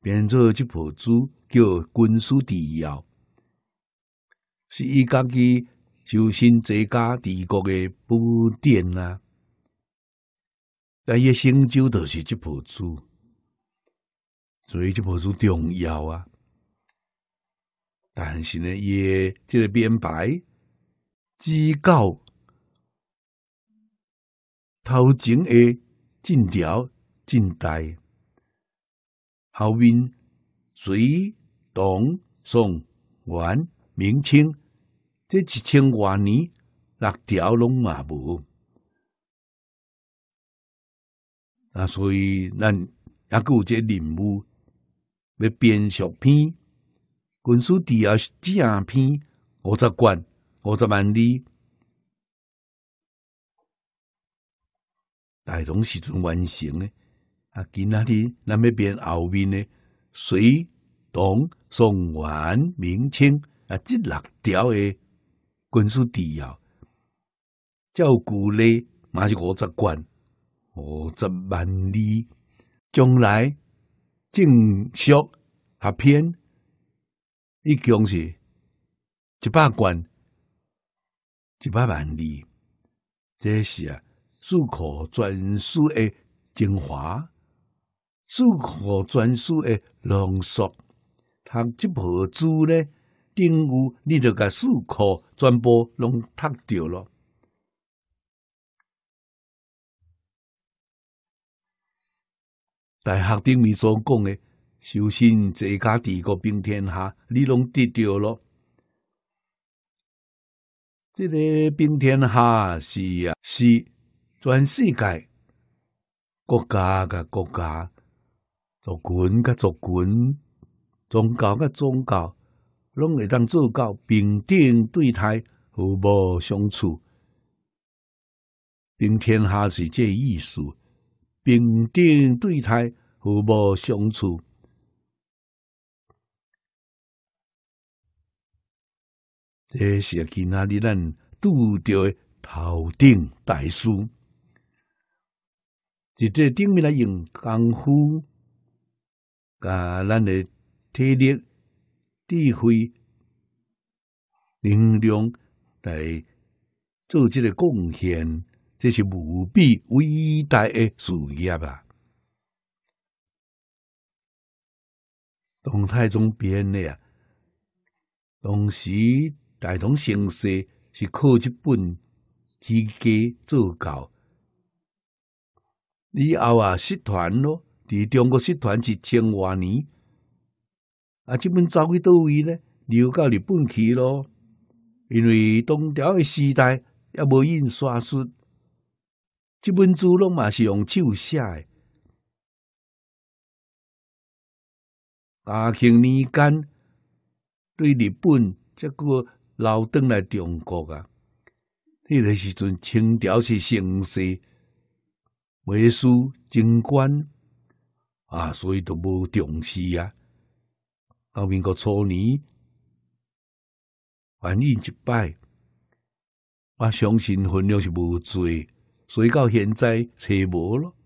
变做一部主叫“军书帝要”，是伊家己修身齐家治国的宝典啊。但一成就都是一部主，所以这部主重要啊。但是呢，也即个编排、机构、头前诶，进条、进代。后面隋、唐、宋、元、明清，这一千年，六条拢嘛无。那所以咱也有这任务，要编续篇，军书第二正篇，五十卷，五十万字，大同时阵完成的。啊，今仔日咱要边后面呢？隋唐宋元明清啊，这六朝诶军事地要，照古嘞，嘛是五十关，五十万里，将来正朔合偏，一共是一百关，一百万里，这是啊，数口专属诶精华。四颗专书诶浓缩，读即步书咧，等于你著甲四颗全部拢读掉咯。大学顶面所讲诶，首先这家帝国平天下，你拢得着咯。即个平天下是啊，是全世界国家个国家。族群甲族群、宗教甲宗教，拢会当做到平等对待、和睦相处。平天下是这意思，平等对待、和睦相处，这是今仔日咱拄着的头顶大事。这顶面来用功夫。甲咱诶体力、智慧、能量来做即个贡献，这是无比伟大诶事业啊！唐太宗编诶啊，当时大唐盛世是靠一本《史记》做搞，以后啊失传咯。伫中国失团一千偌年，啊，即本走去到位咧，留到日本去咯。因为东朝诶时代也无印刷术，即本书拢嘛是用手写诶。嘉庆年间对日本即个老登来中国啊，迄个时阵清朝是盛世，文书、京官。啊，所以都无重视啊！后面国初年，反应一摆，我相信分量是无罪，所以到现在找无咯。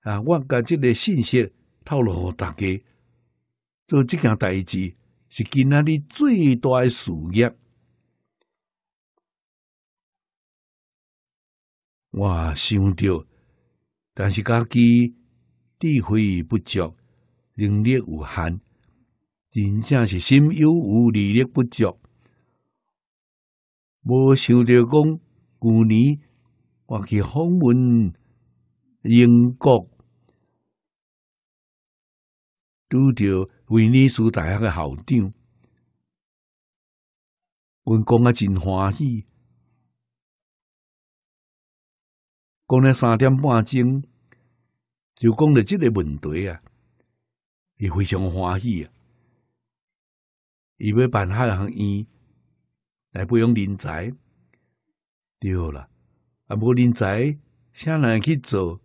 啊，我甲即个信息透露互大家，做即件代志是今仔日最大诶事业。我想到，但是家己智慧不足，能力有限，真正是心有余力力不足。无想到讲，去年我去访问英国，拄着威尼斯大学的校长，阮讲啊，真欢喜。讲了三点半钟，就讲了即个问题啊，伊非常欢喜啊，伊要办汉行院来培养人才，对啦，啊无人才，啥人去做？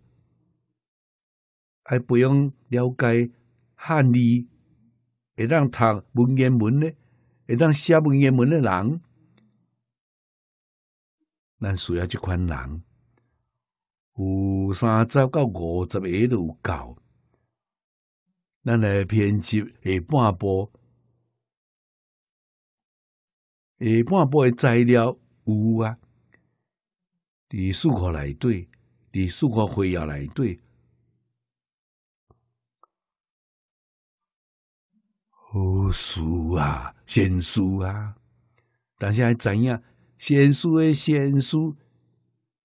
还培养了解汉字，会当读文言文呢？会当写文言文的人，咱需要即款人。有三十到五十个都有够。咱来编辑下半部，下半部个材料有啊，伫数学内底，伫数学废学内底，好书啊，新书啊，但是爱知影，新书个新书，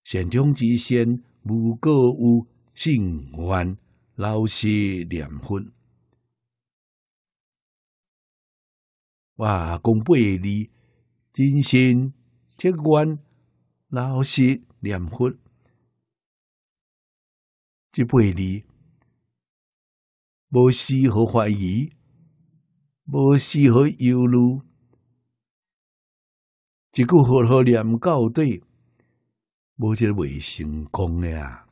先种之先。如过有性愿，老实念佛。哇，八百字真心切愿老实念佛，八百字无丝毫怀疑，无丝毫忧虑，一句佛号念到底。无即个未成功呀！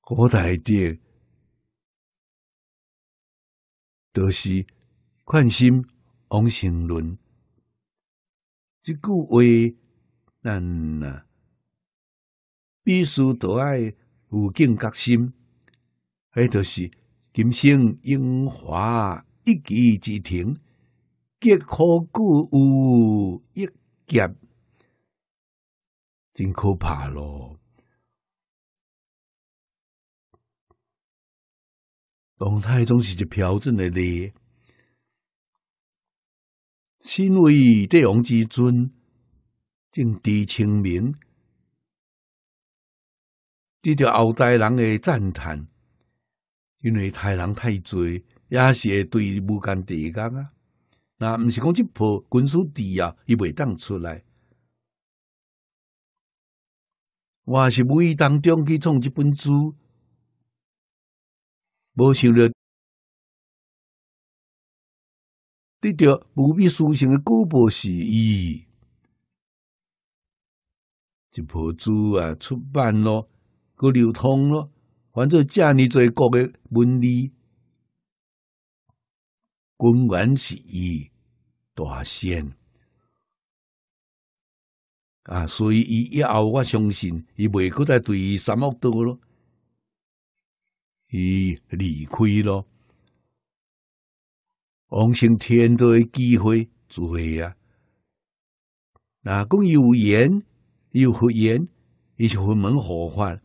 古代的，都是宽心往行论，即句话，咱必须都爱。有境觉心，迄著是金生应华一己之庭，皆可久无一劫，真可怕咯。唐太宗是一飘真诶咧，身为帝王之尊，正治清明。得到后代人的赞叹，因为太人太侪，也是会对无间地讲啊。那毋是讲即部《军书抵》啊，伊袂当出来。我也是无意当中去创即本书，无想着得到无比殊胜的古博善伊。即部书啊出版咯。个流通咯，反正家里做各个文理，根源是伊大仙啊，所以伊以后我相信伊袂佫再对伊三么多咯，伊离开咯。王星天做机会做啊。那讲有缘有佛缘，伊就合门合法。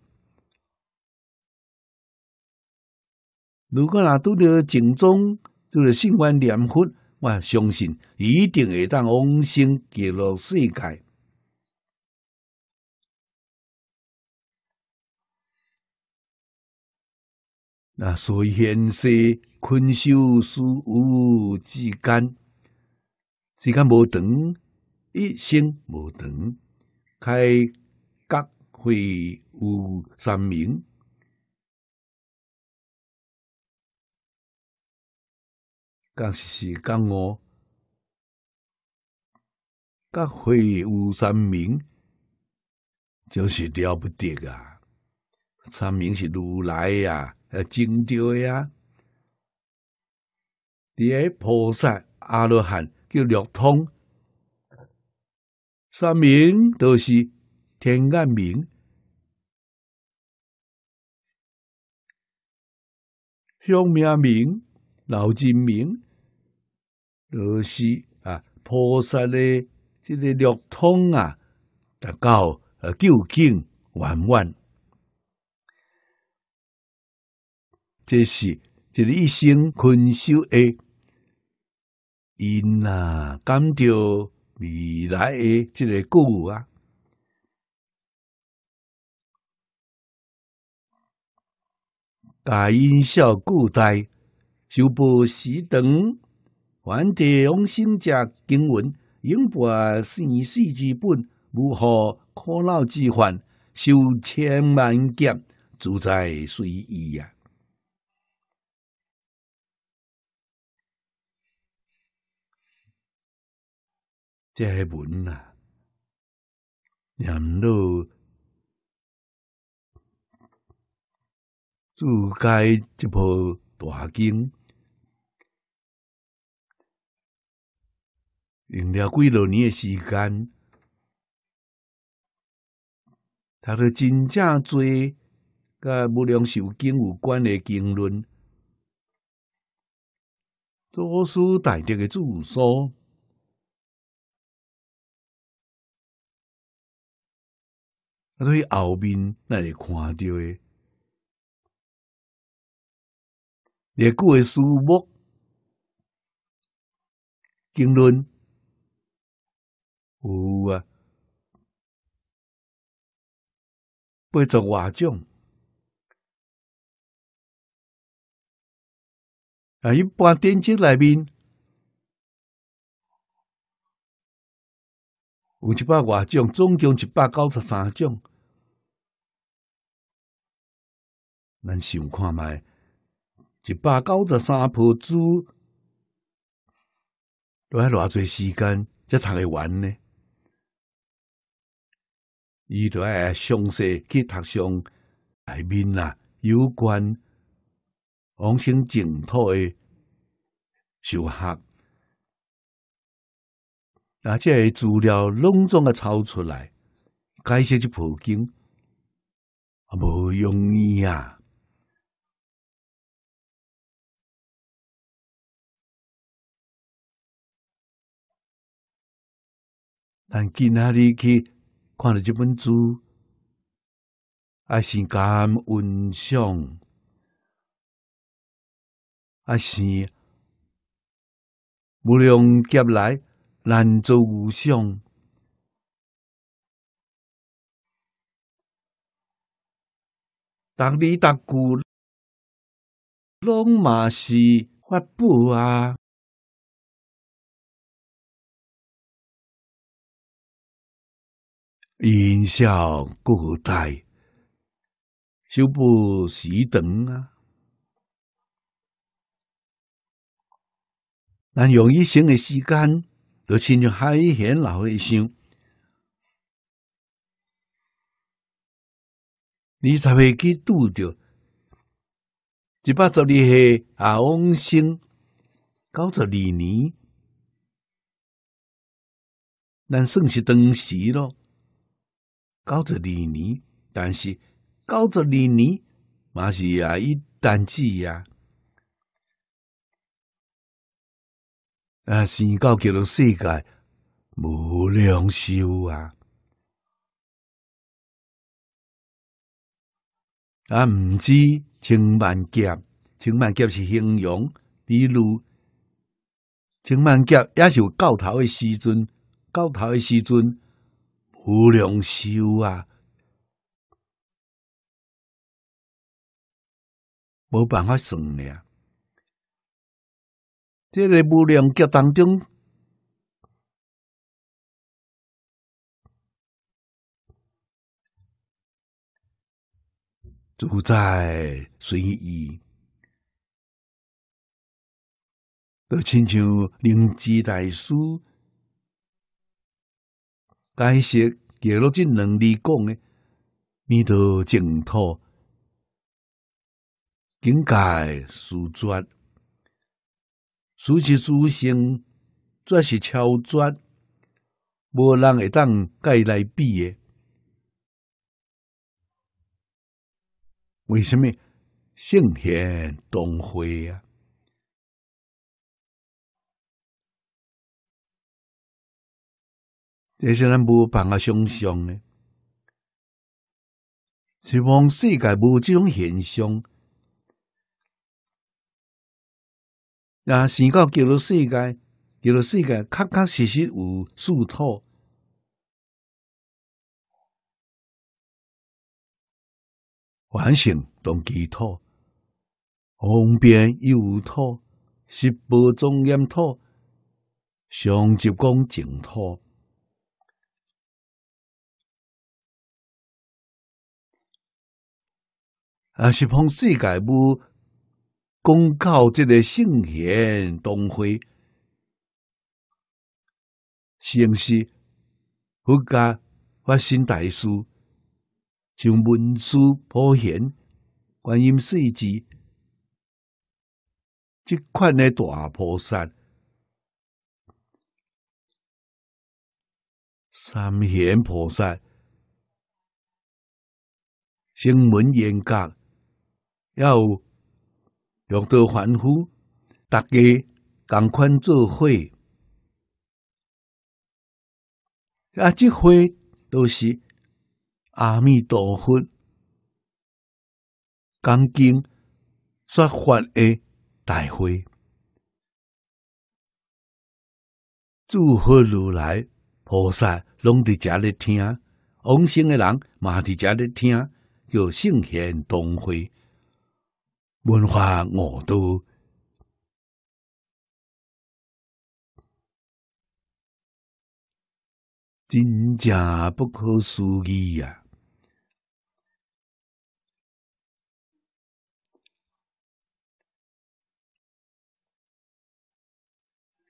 如果那拄着正宗，拄着信愿念佛，我相信一定会当往生极乐世界。那所以现世困修殊无之间，时间无长，一生无长，开觉会有三明。但是讲哦，甲会有三明，就是了不得啊！三明是如来呀，呃，精雕呀，第二菩萨阿罗汉叫六通，三明就是天眼明、相妙明、老金明。而是啊，菩萨的这个六通啊，达到究竟圆满，这是这个一生困修的因啊，感到未来的这个故啊。大因小故代，修报时等。凡得用心者经文，永保生死之本；无何苦恼之患，修千万劫自在随意呀！这文啊，念到，注解一部大经。用了几多年的时间，读了真正做跟无良寿经有关的经论，祖书带这的著书，所以后面那里看到的，列的书目经论。有啊，八十瓦种。啊，一般电竞内面，有一百瓦种，总共一百九十三种。咱想看卖，一百九十三铺都要偌侪时间才拿来完呢？伊著爱详细去读上内面啊，有关往生净土诶修学，那这资料拢总个抄出来，解释即部经，啊，无容易啊！但今仔日去。看到这本书，爱心感温馨，爱心无量劫来难做无相。当你达古拢嘛是发布啊。年少过大，修不习等啊！但用一生的时间，就亲像海贤老和尚，你才会去拄着一百十二岁啊，往生，九十二年，咱算是当时咯。九十二年，但是九十二年，嘛是啊，一单子呀，啊，生到叫做世界无良寿啊，啊，毋知千万劫，千万劫是形容，比如千万劫也是有到头的时阵，到头的时阵。无良修啊，无办法算呀！这个无量劫当中，主宰随意，都亲像灵芝大师。但是，揭露这两力讲呢，弥陀净土境界殊绝，殊是殊胜，这是超绝，无人会当伊来比的。为什么？圣贤同会啊？这是咱无办法想象的。希望世界无这种现象。那宣告给了世界，给了世界，确确实实有殊托，反省同祈祷，方便有土，是播种严土，上极光净土。啊！是奉世界母公告这个圣贤东会，显是佛家发身大师像文殊、普贤、观音世智，这款的大菩萨、三贤菩萨，声闻严格。要有六道凡夫，大家同款做会，啊！这会都是阿弥陀佛讲经说法的大会，祝贺如来菩萨拢伫遮咧听，往生的人嘛伫遮咧听，叫圣贤同会。文化我都真正不可思议呀！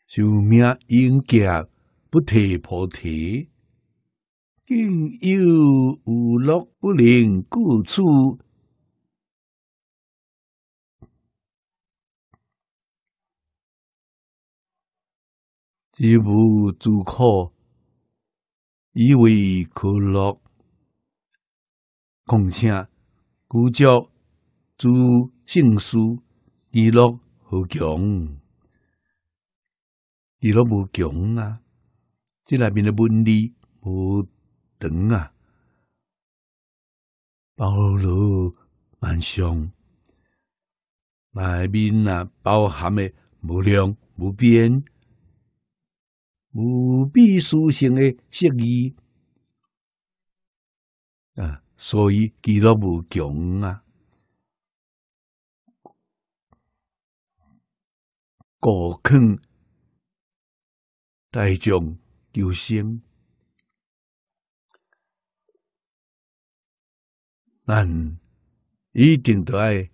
寿命应劫不提菩提，今有无乐不灵故处。以无诸苦，以为可乐；况且古照，主圣疏，以乐何强？以乐无强啊！这内面的文理无等啊，包罗万象，内面啊包含的无量无边。无比殊胜的善意啊，所以极乐无穷啊，过坑大众求生，咱一定得爱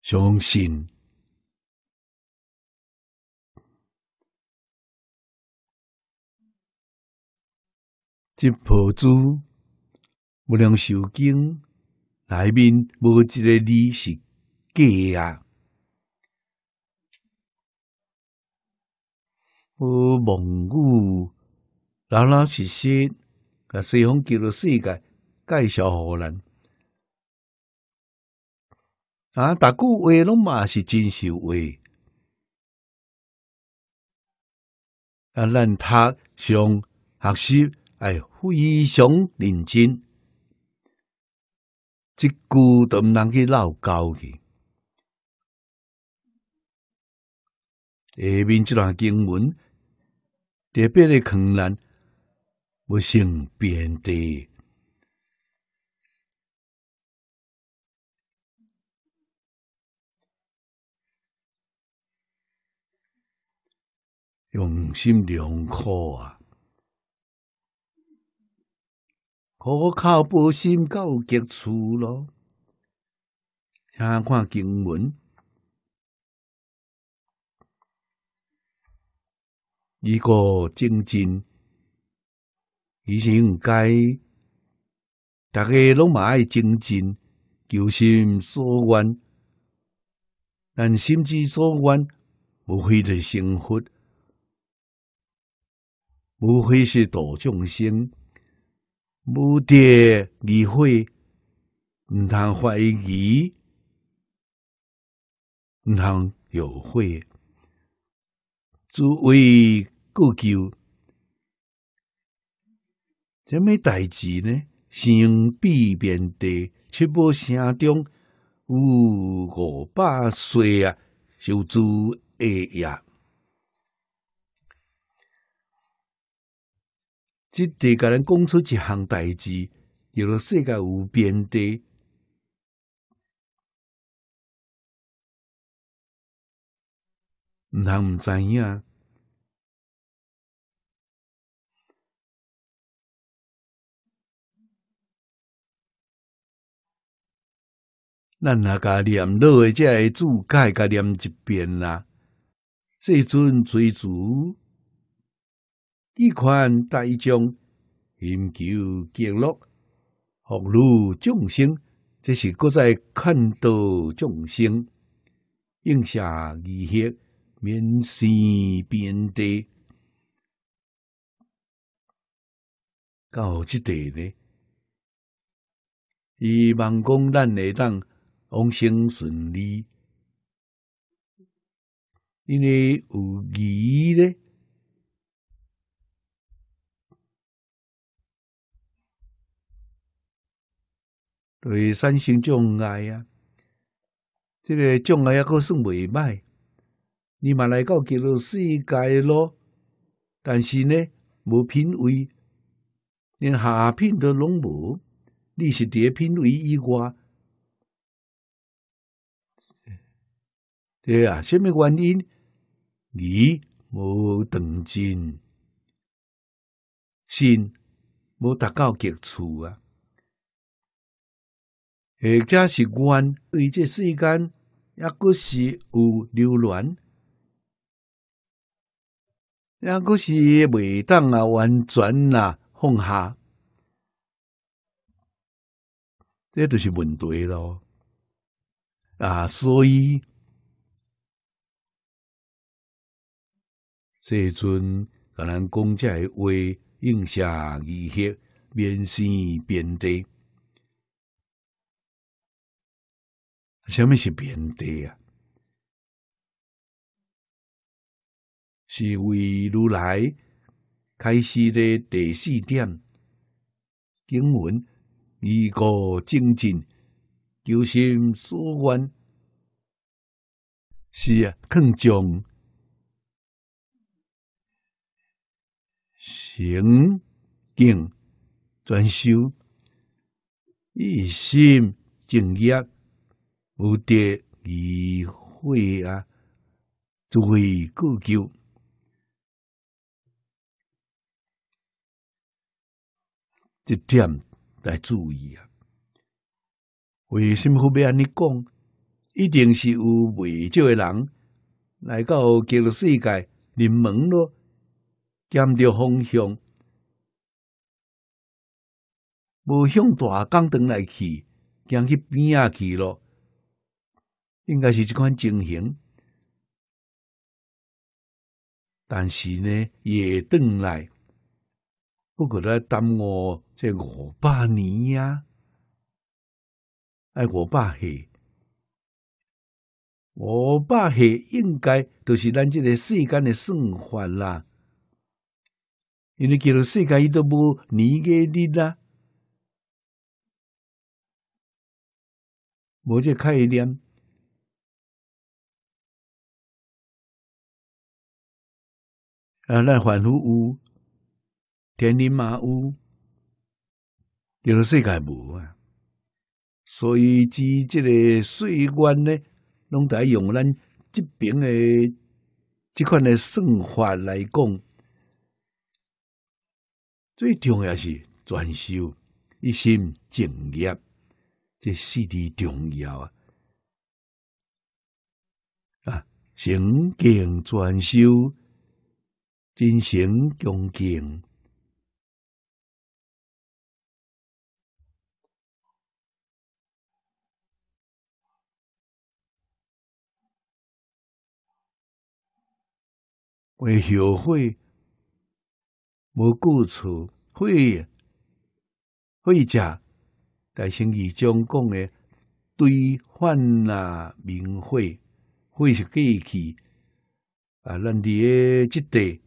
相信。即部子，无两修经，内面无一个字是假啊！我蒙古老老实实，甲西方极乐世界介绍互咱。啊！逐句话拢嘛是真实话，啊，咱读上学习。哎，非常认真，一句都毋能去闹交去。下面这段经文，特别的困难，我成编的，用心良苦啊。可靠，无心到极处咯。先看经文，如果精进，以前唔该，大家拢嘛爱精进，求心所愿，但心之所愿，无非是生活，无非是度众生。无跌亦会，唔通怀疑，唔通有会。诸位故旧，什么代志呢？形必变的，七步香中五五百岁啊，修足哎呀。即地甲咱讲出一项代志，叫做世界无边地。毋通毋知影，咱若甲念落的才会自觉甲念一遍啦。即阵随主。依款大将，寻求降落，福如众生，这是搁在看到众生，应下利益，免死变地，到即地呢？伊望讲咱会当往生顺利，因为有义咧。为三星障碍啊，这个障碍也够算未歹，你嘛来到极乐世界咯。但是呢，无品位，连下品都拢无，你是第品位以外。对啊，什么原因？意无等进，心无达到极处啊。或者是阮对这世间抑搁是有留恋，抑搁是未当啊完全啊放下，这就是问题咯。啊，所以即阵甲咱讲者诶话，应谢于彼，免死于地。什么是贬低啊？是为如来开始的第四点经文，依故精进，求心所愿。是啊，看重行境专修一心正业。无蝶与会啊，作位故桥，这点来注意啊。为什么要安尼讲？一定是有未少的人来到极乐世界，临门咯，兼着方向，无向大江灯来去，行去边啊去咯。应该是这款情形，但是呢，也等来，不过来耽误这五百年呀，哎，五百岁，五百岁应该都是咱这个世间的生还啦，因为叫做世界，伊都无年月日啦，无这开念。啊，咱反腐有，田林麻屋，叫做世界无啊。所以，即这个税官呢，拢在用咱即边的即款的算法来讲，最重要是专修一心敬业，这四字重要啊。啊，行经专修。真诚恭敬，为后悔无故错，会会者，但是以中讲的对换啦明讳，会是过去啊，咱伫诶，即代。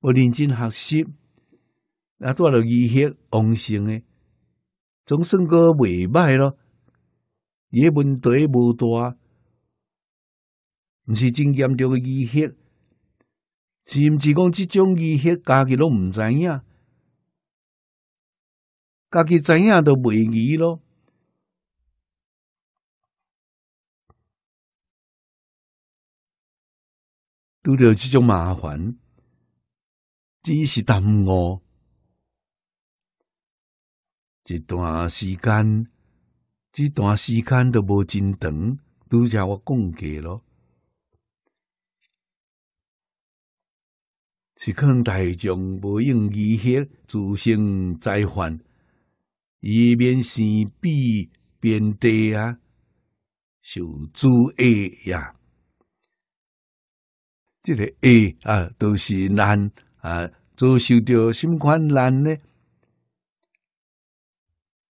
我认真学习，那多少医学攻成诶，总算个未歹咯，伊诶问题无大，毋是真严重诶医学，是毋是讲即种医学家己拢毋知影，家己知影都未医咯，拄着即种麻烦。只是耽误一段时间，这段时间都无真长，拄则我讲过咯。是看大众无用医学，自生灾患，以免生弊变地啊，受阻恶呀。这个恶啊，都是难啊。就受着心困难呢，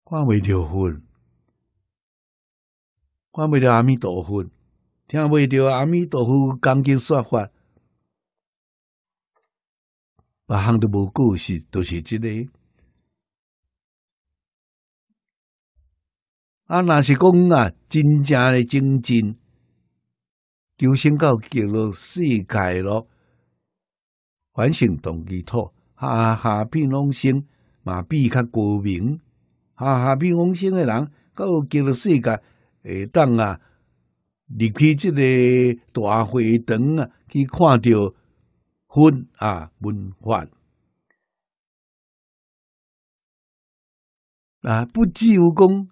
看未着佛，看未着阿弥陀佛，听未着阿弥陀佛讲经说法，别行都无故事，都是即个。啊，若是讲啊，真正的正进，修行到极乐世界咯。反省动机错，下下变龙星，嘛比较高明。下下变龙星的人，有给了世界下当啊！离开这个大会堂啊，去看到佛啊文化啊，不积无功，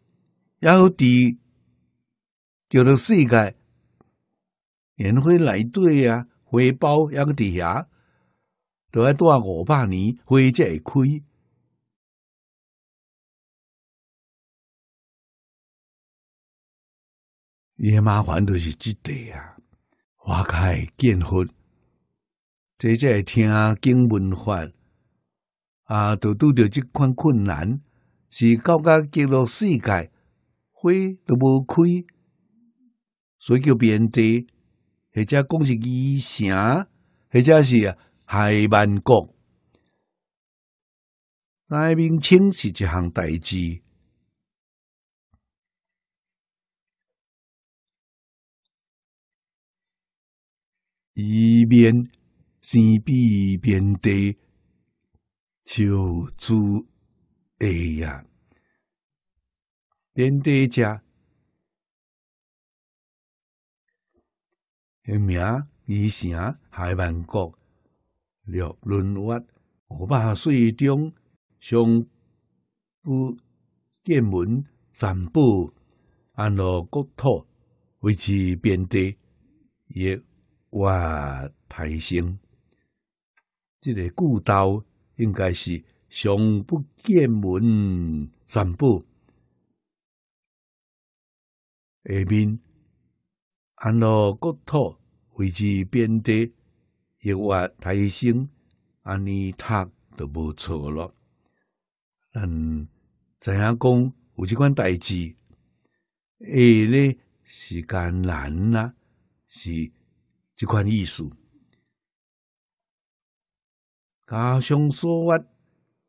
然有底叫做世界，也会来对啊，回报一个底下。要待五百年花才会开，诶麻烦都是即代啊，花开见佛，这会听经文法啊，都拄着这款困难，是到家进入世界花都无开，所以叫遍地，或者讲是异城，或者是啊。海曼国，在明清是一项代志，以免生比边地，就住哎呀，边地家，那名以前海曼国。六轮月五百岁中，常不见闻暂布，安乐国土维持遍地，亦无胎生。这个故道应该是常不见闻暂布，下面安乐国土维持遍地。要话提升安尼读就无错咯。咱怎样讲有即款代志，下咧是艰难啦，是即款意思。加上所发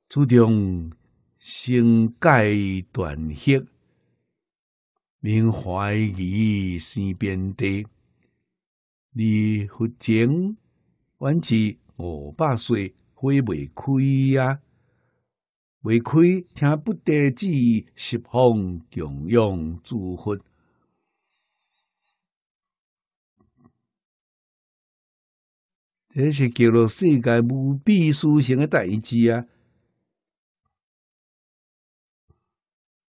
注重新阶断息免怀疑生变地。你佛经阮是五百岁会未开呀，未开，听不得志，十方供养诸佛，这是叫做世界无比殊胜的代志啊！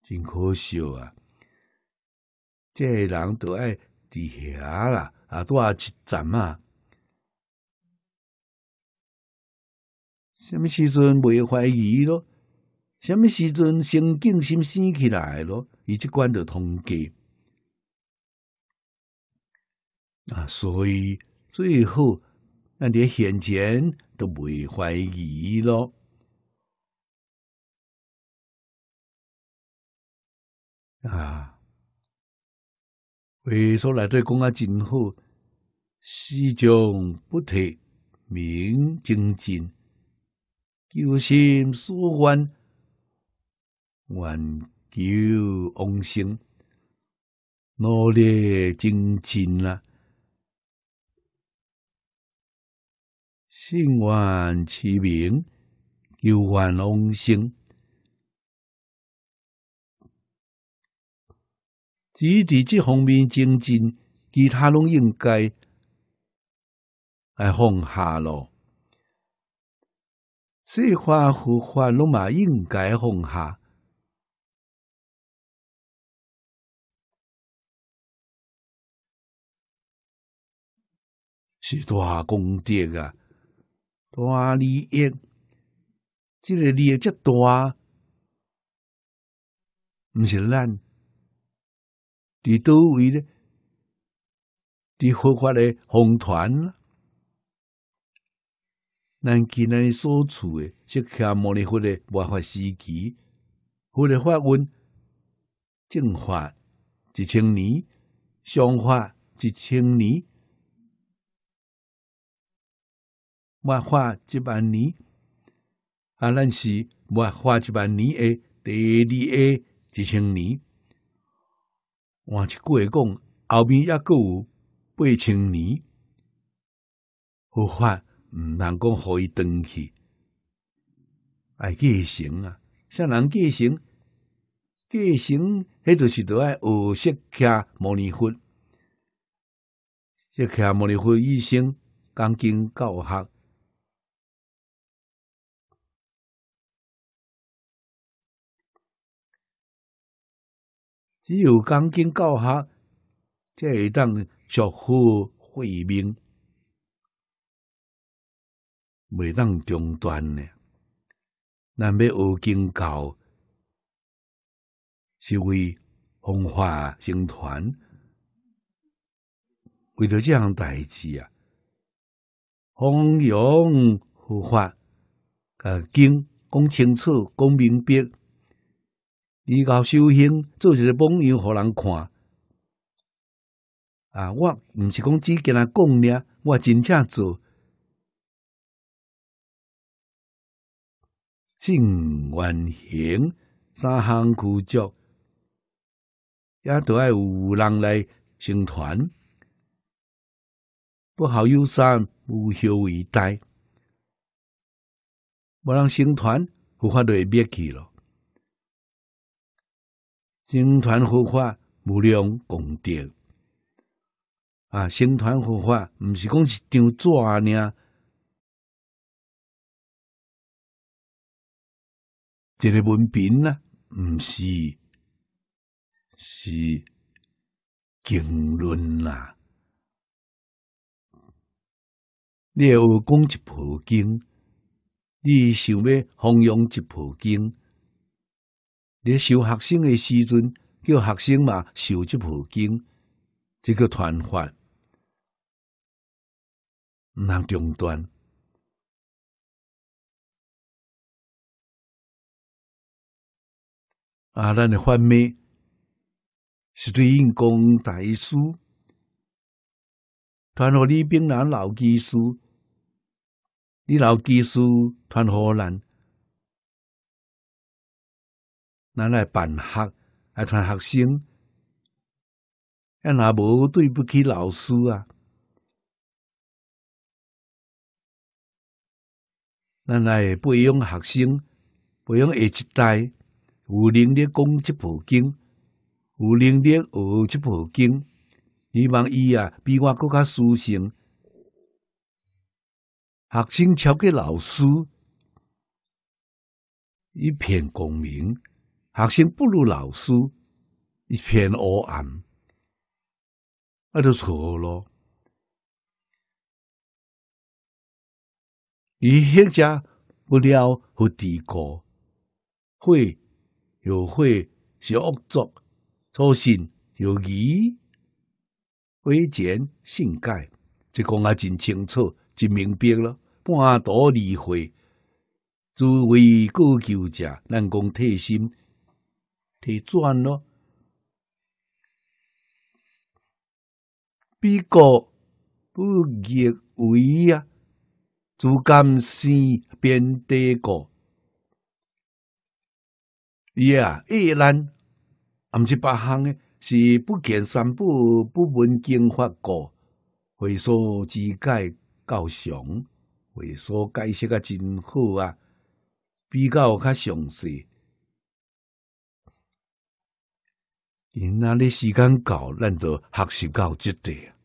真可笑啊！这人都爱伫遐啦，啊，多一站啊！什么时阵未怀疑咯？什么时阵清净心升起来咯？一即关就通过啊！所以最后，那连现前都未怀疑咯啊！韦说来对公安真好，始终不退明精进。求心思愿，愿求往生，努力精进啦！心愿齐明，求愿往生。只在这方面精进，其他拢应该系放下咯。水花火花拢嘛应该红下。是大功德啊，大利益。这个利益极大，不是咱。在多维呢，在佛法的红团。咱既日所处的是下摩尼佛的万法时期，佛的发问正法一千年，相法一千年，万法一万年。啊，咱是万法一万年的第二、个一千年。换一句话讲，后面还阁有八千年佛法。毋通讲互伊登去，爱继承啊！啥人继承？继承，迄著是在学识加摩尼佛，识加摩尼佛一心，讲经教学，只有讲经教学，才会当学好慧明。袂当中断呢，咱要学经教，是为弘化僧团，为着这样代志啊，弘扬佛法，甲经讲清楚、讲明白，依靠修行做一个榜样，互人看？啊，我唔是讲只跟人讲咧，我真正做。性圆形三行古足，也都爱有人来成团，不好忧伤，无休为待。无人成团，佛法就灭去了。成团佛法无量功德，啊，成团佛法毋是讲一张纸啊，娘。一个文凭啊？毋是是经论啦。你会讲一部经，你想要弘扬一部经，你收学生诶时阵，叫学生嘛收一部经，即叫传法，毋通中断。啊，咱的反面是对因公歹思，传互里边人老技术，你老技术传互咱，咱来办学，来传学生，咱也无对不起老师啊？咱来培养学生，培养下一代。有能力讲这部经，有能力学这部经，希望伊啊比我更加舒心。学生交给老师一片光明，学生不如老师一片黑暗，那就错了。伊现在不了和帝国会。有会是恶作粗心，有疑未检性盖，这讲话真清楚，真明白了。半途离会，诸位告求者，咱讲退心退转咯。被告不以为啊，诸甘事边地过。伊啊，伊咱毋是别项诶，是不见三宝，不闻经法过，会所只解较详，会所解释啊真好啊，比较较详细。今仔日时间到，咱就学习到即块。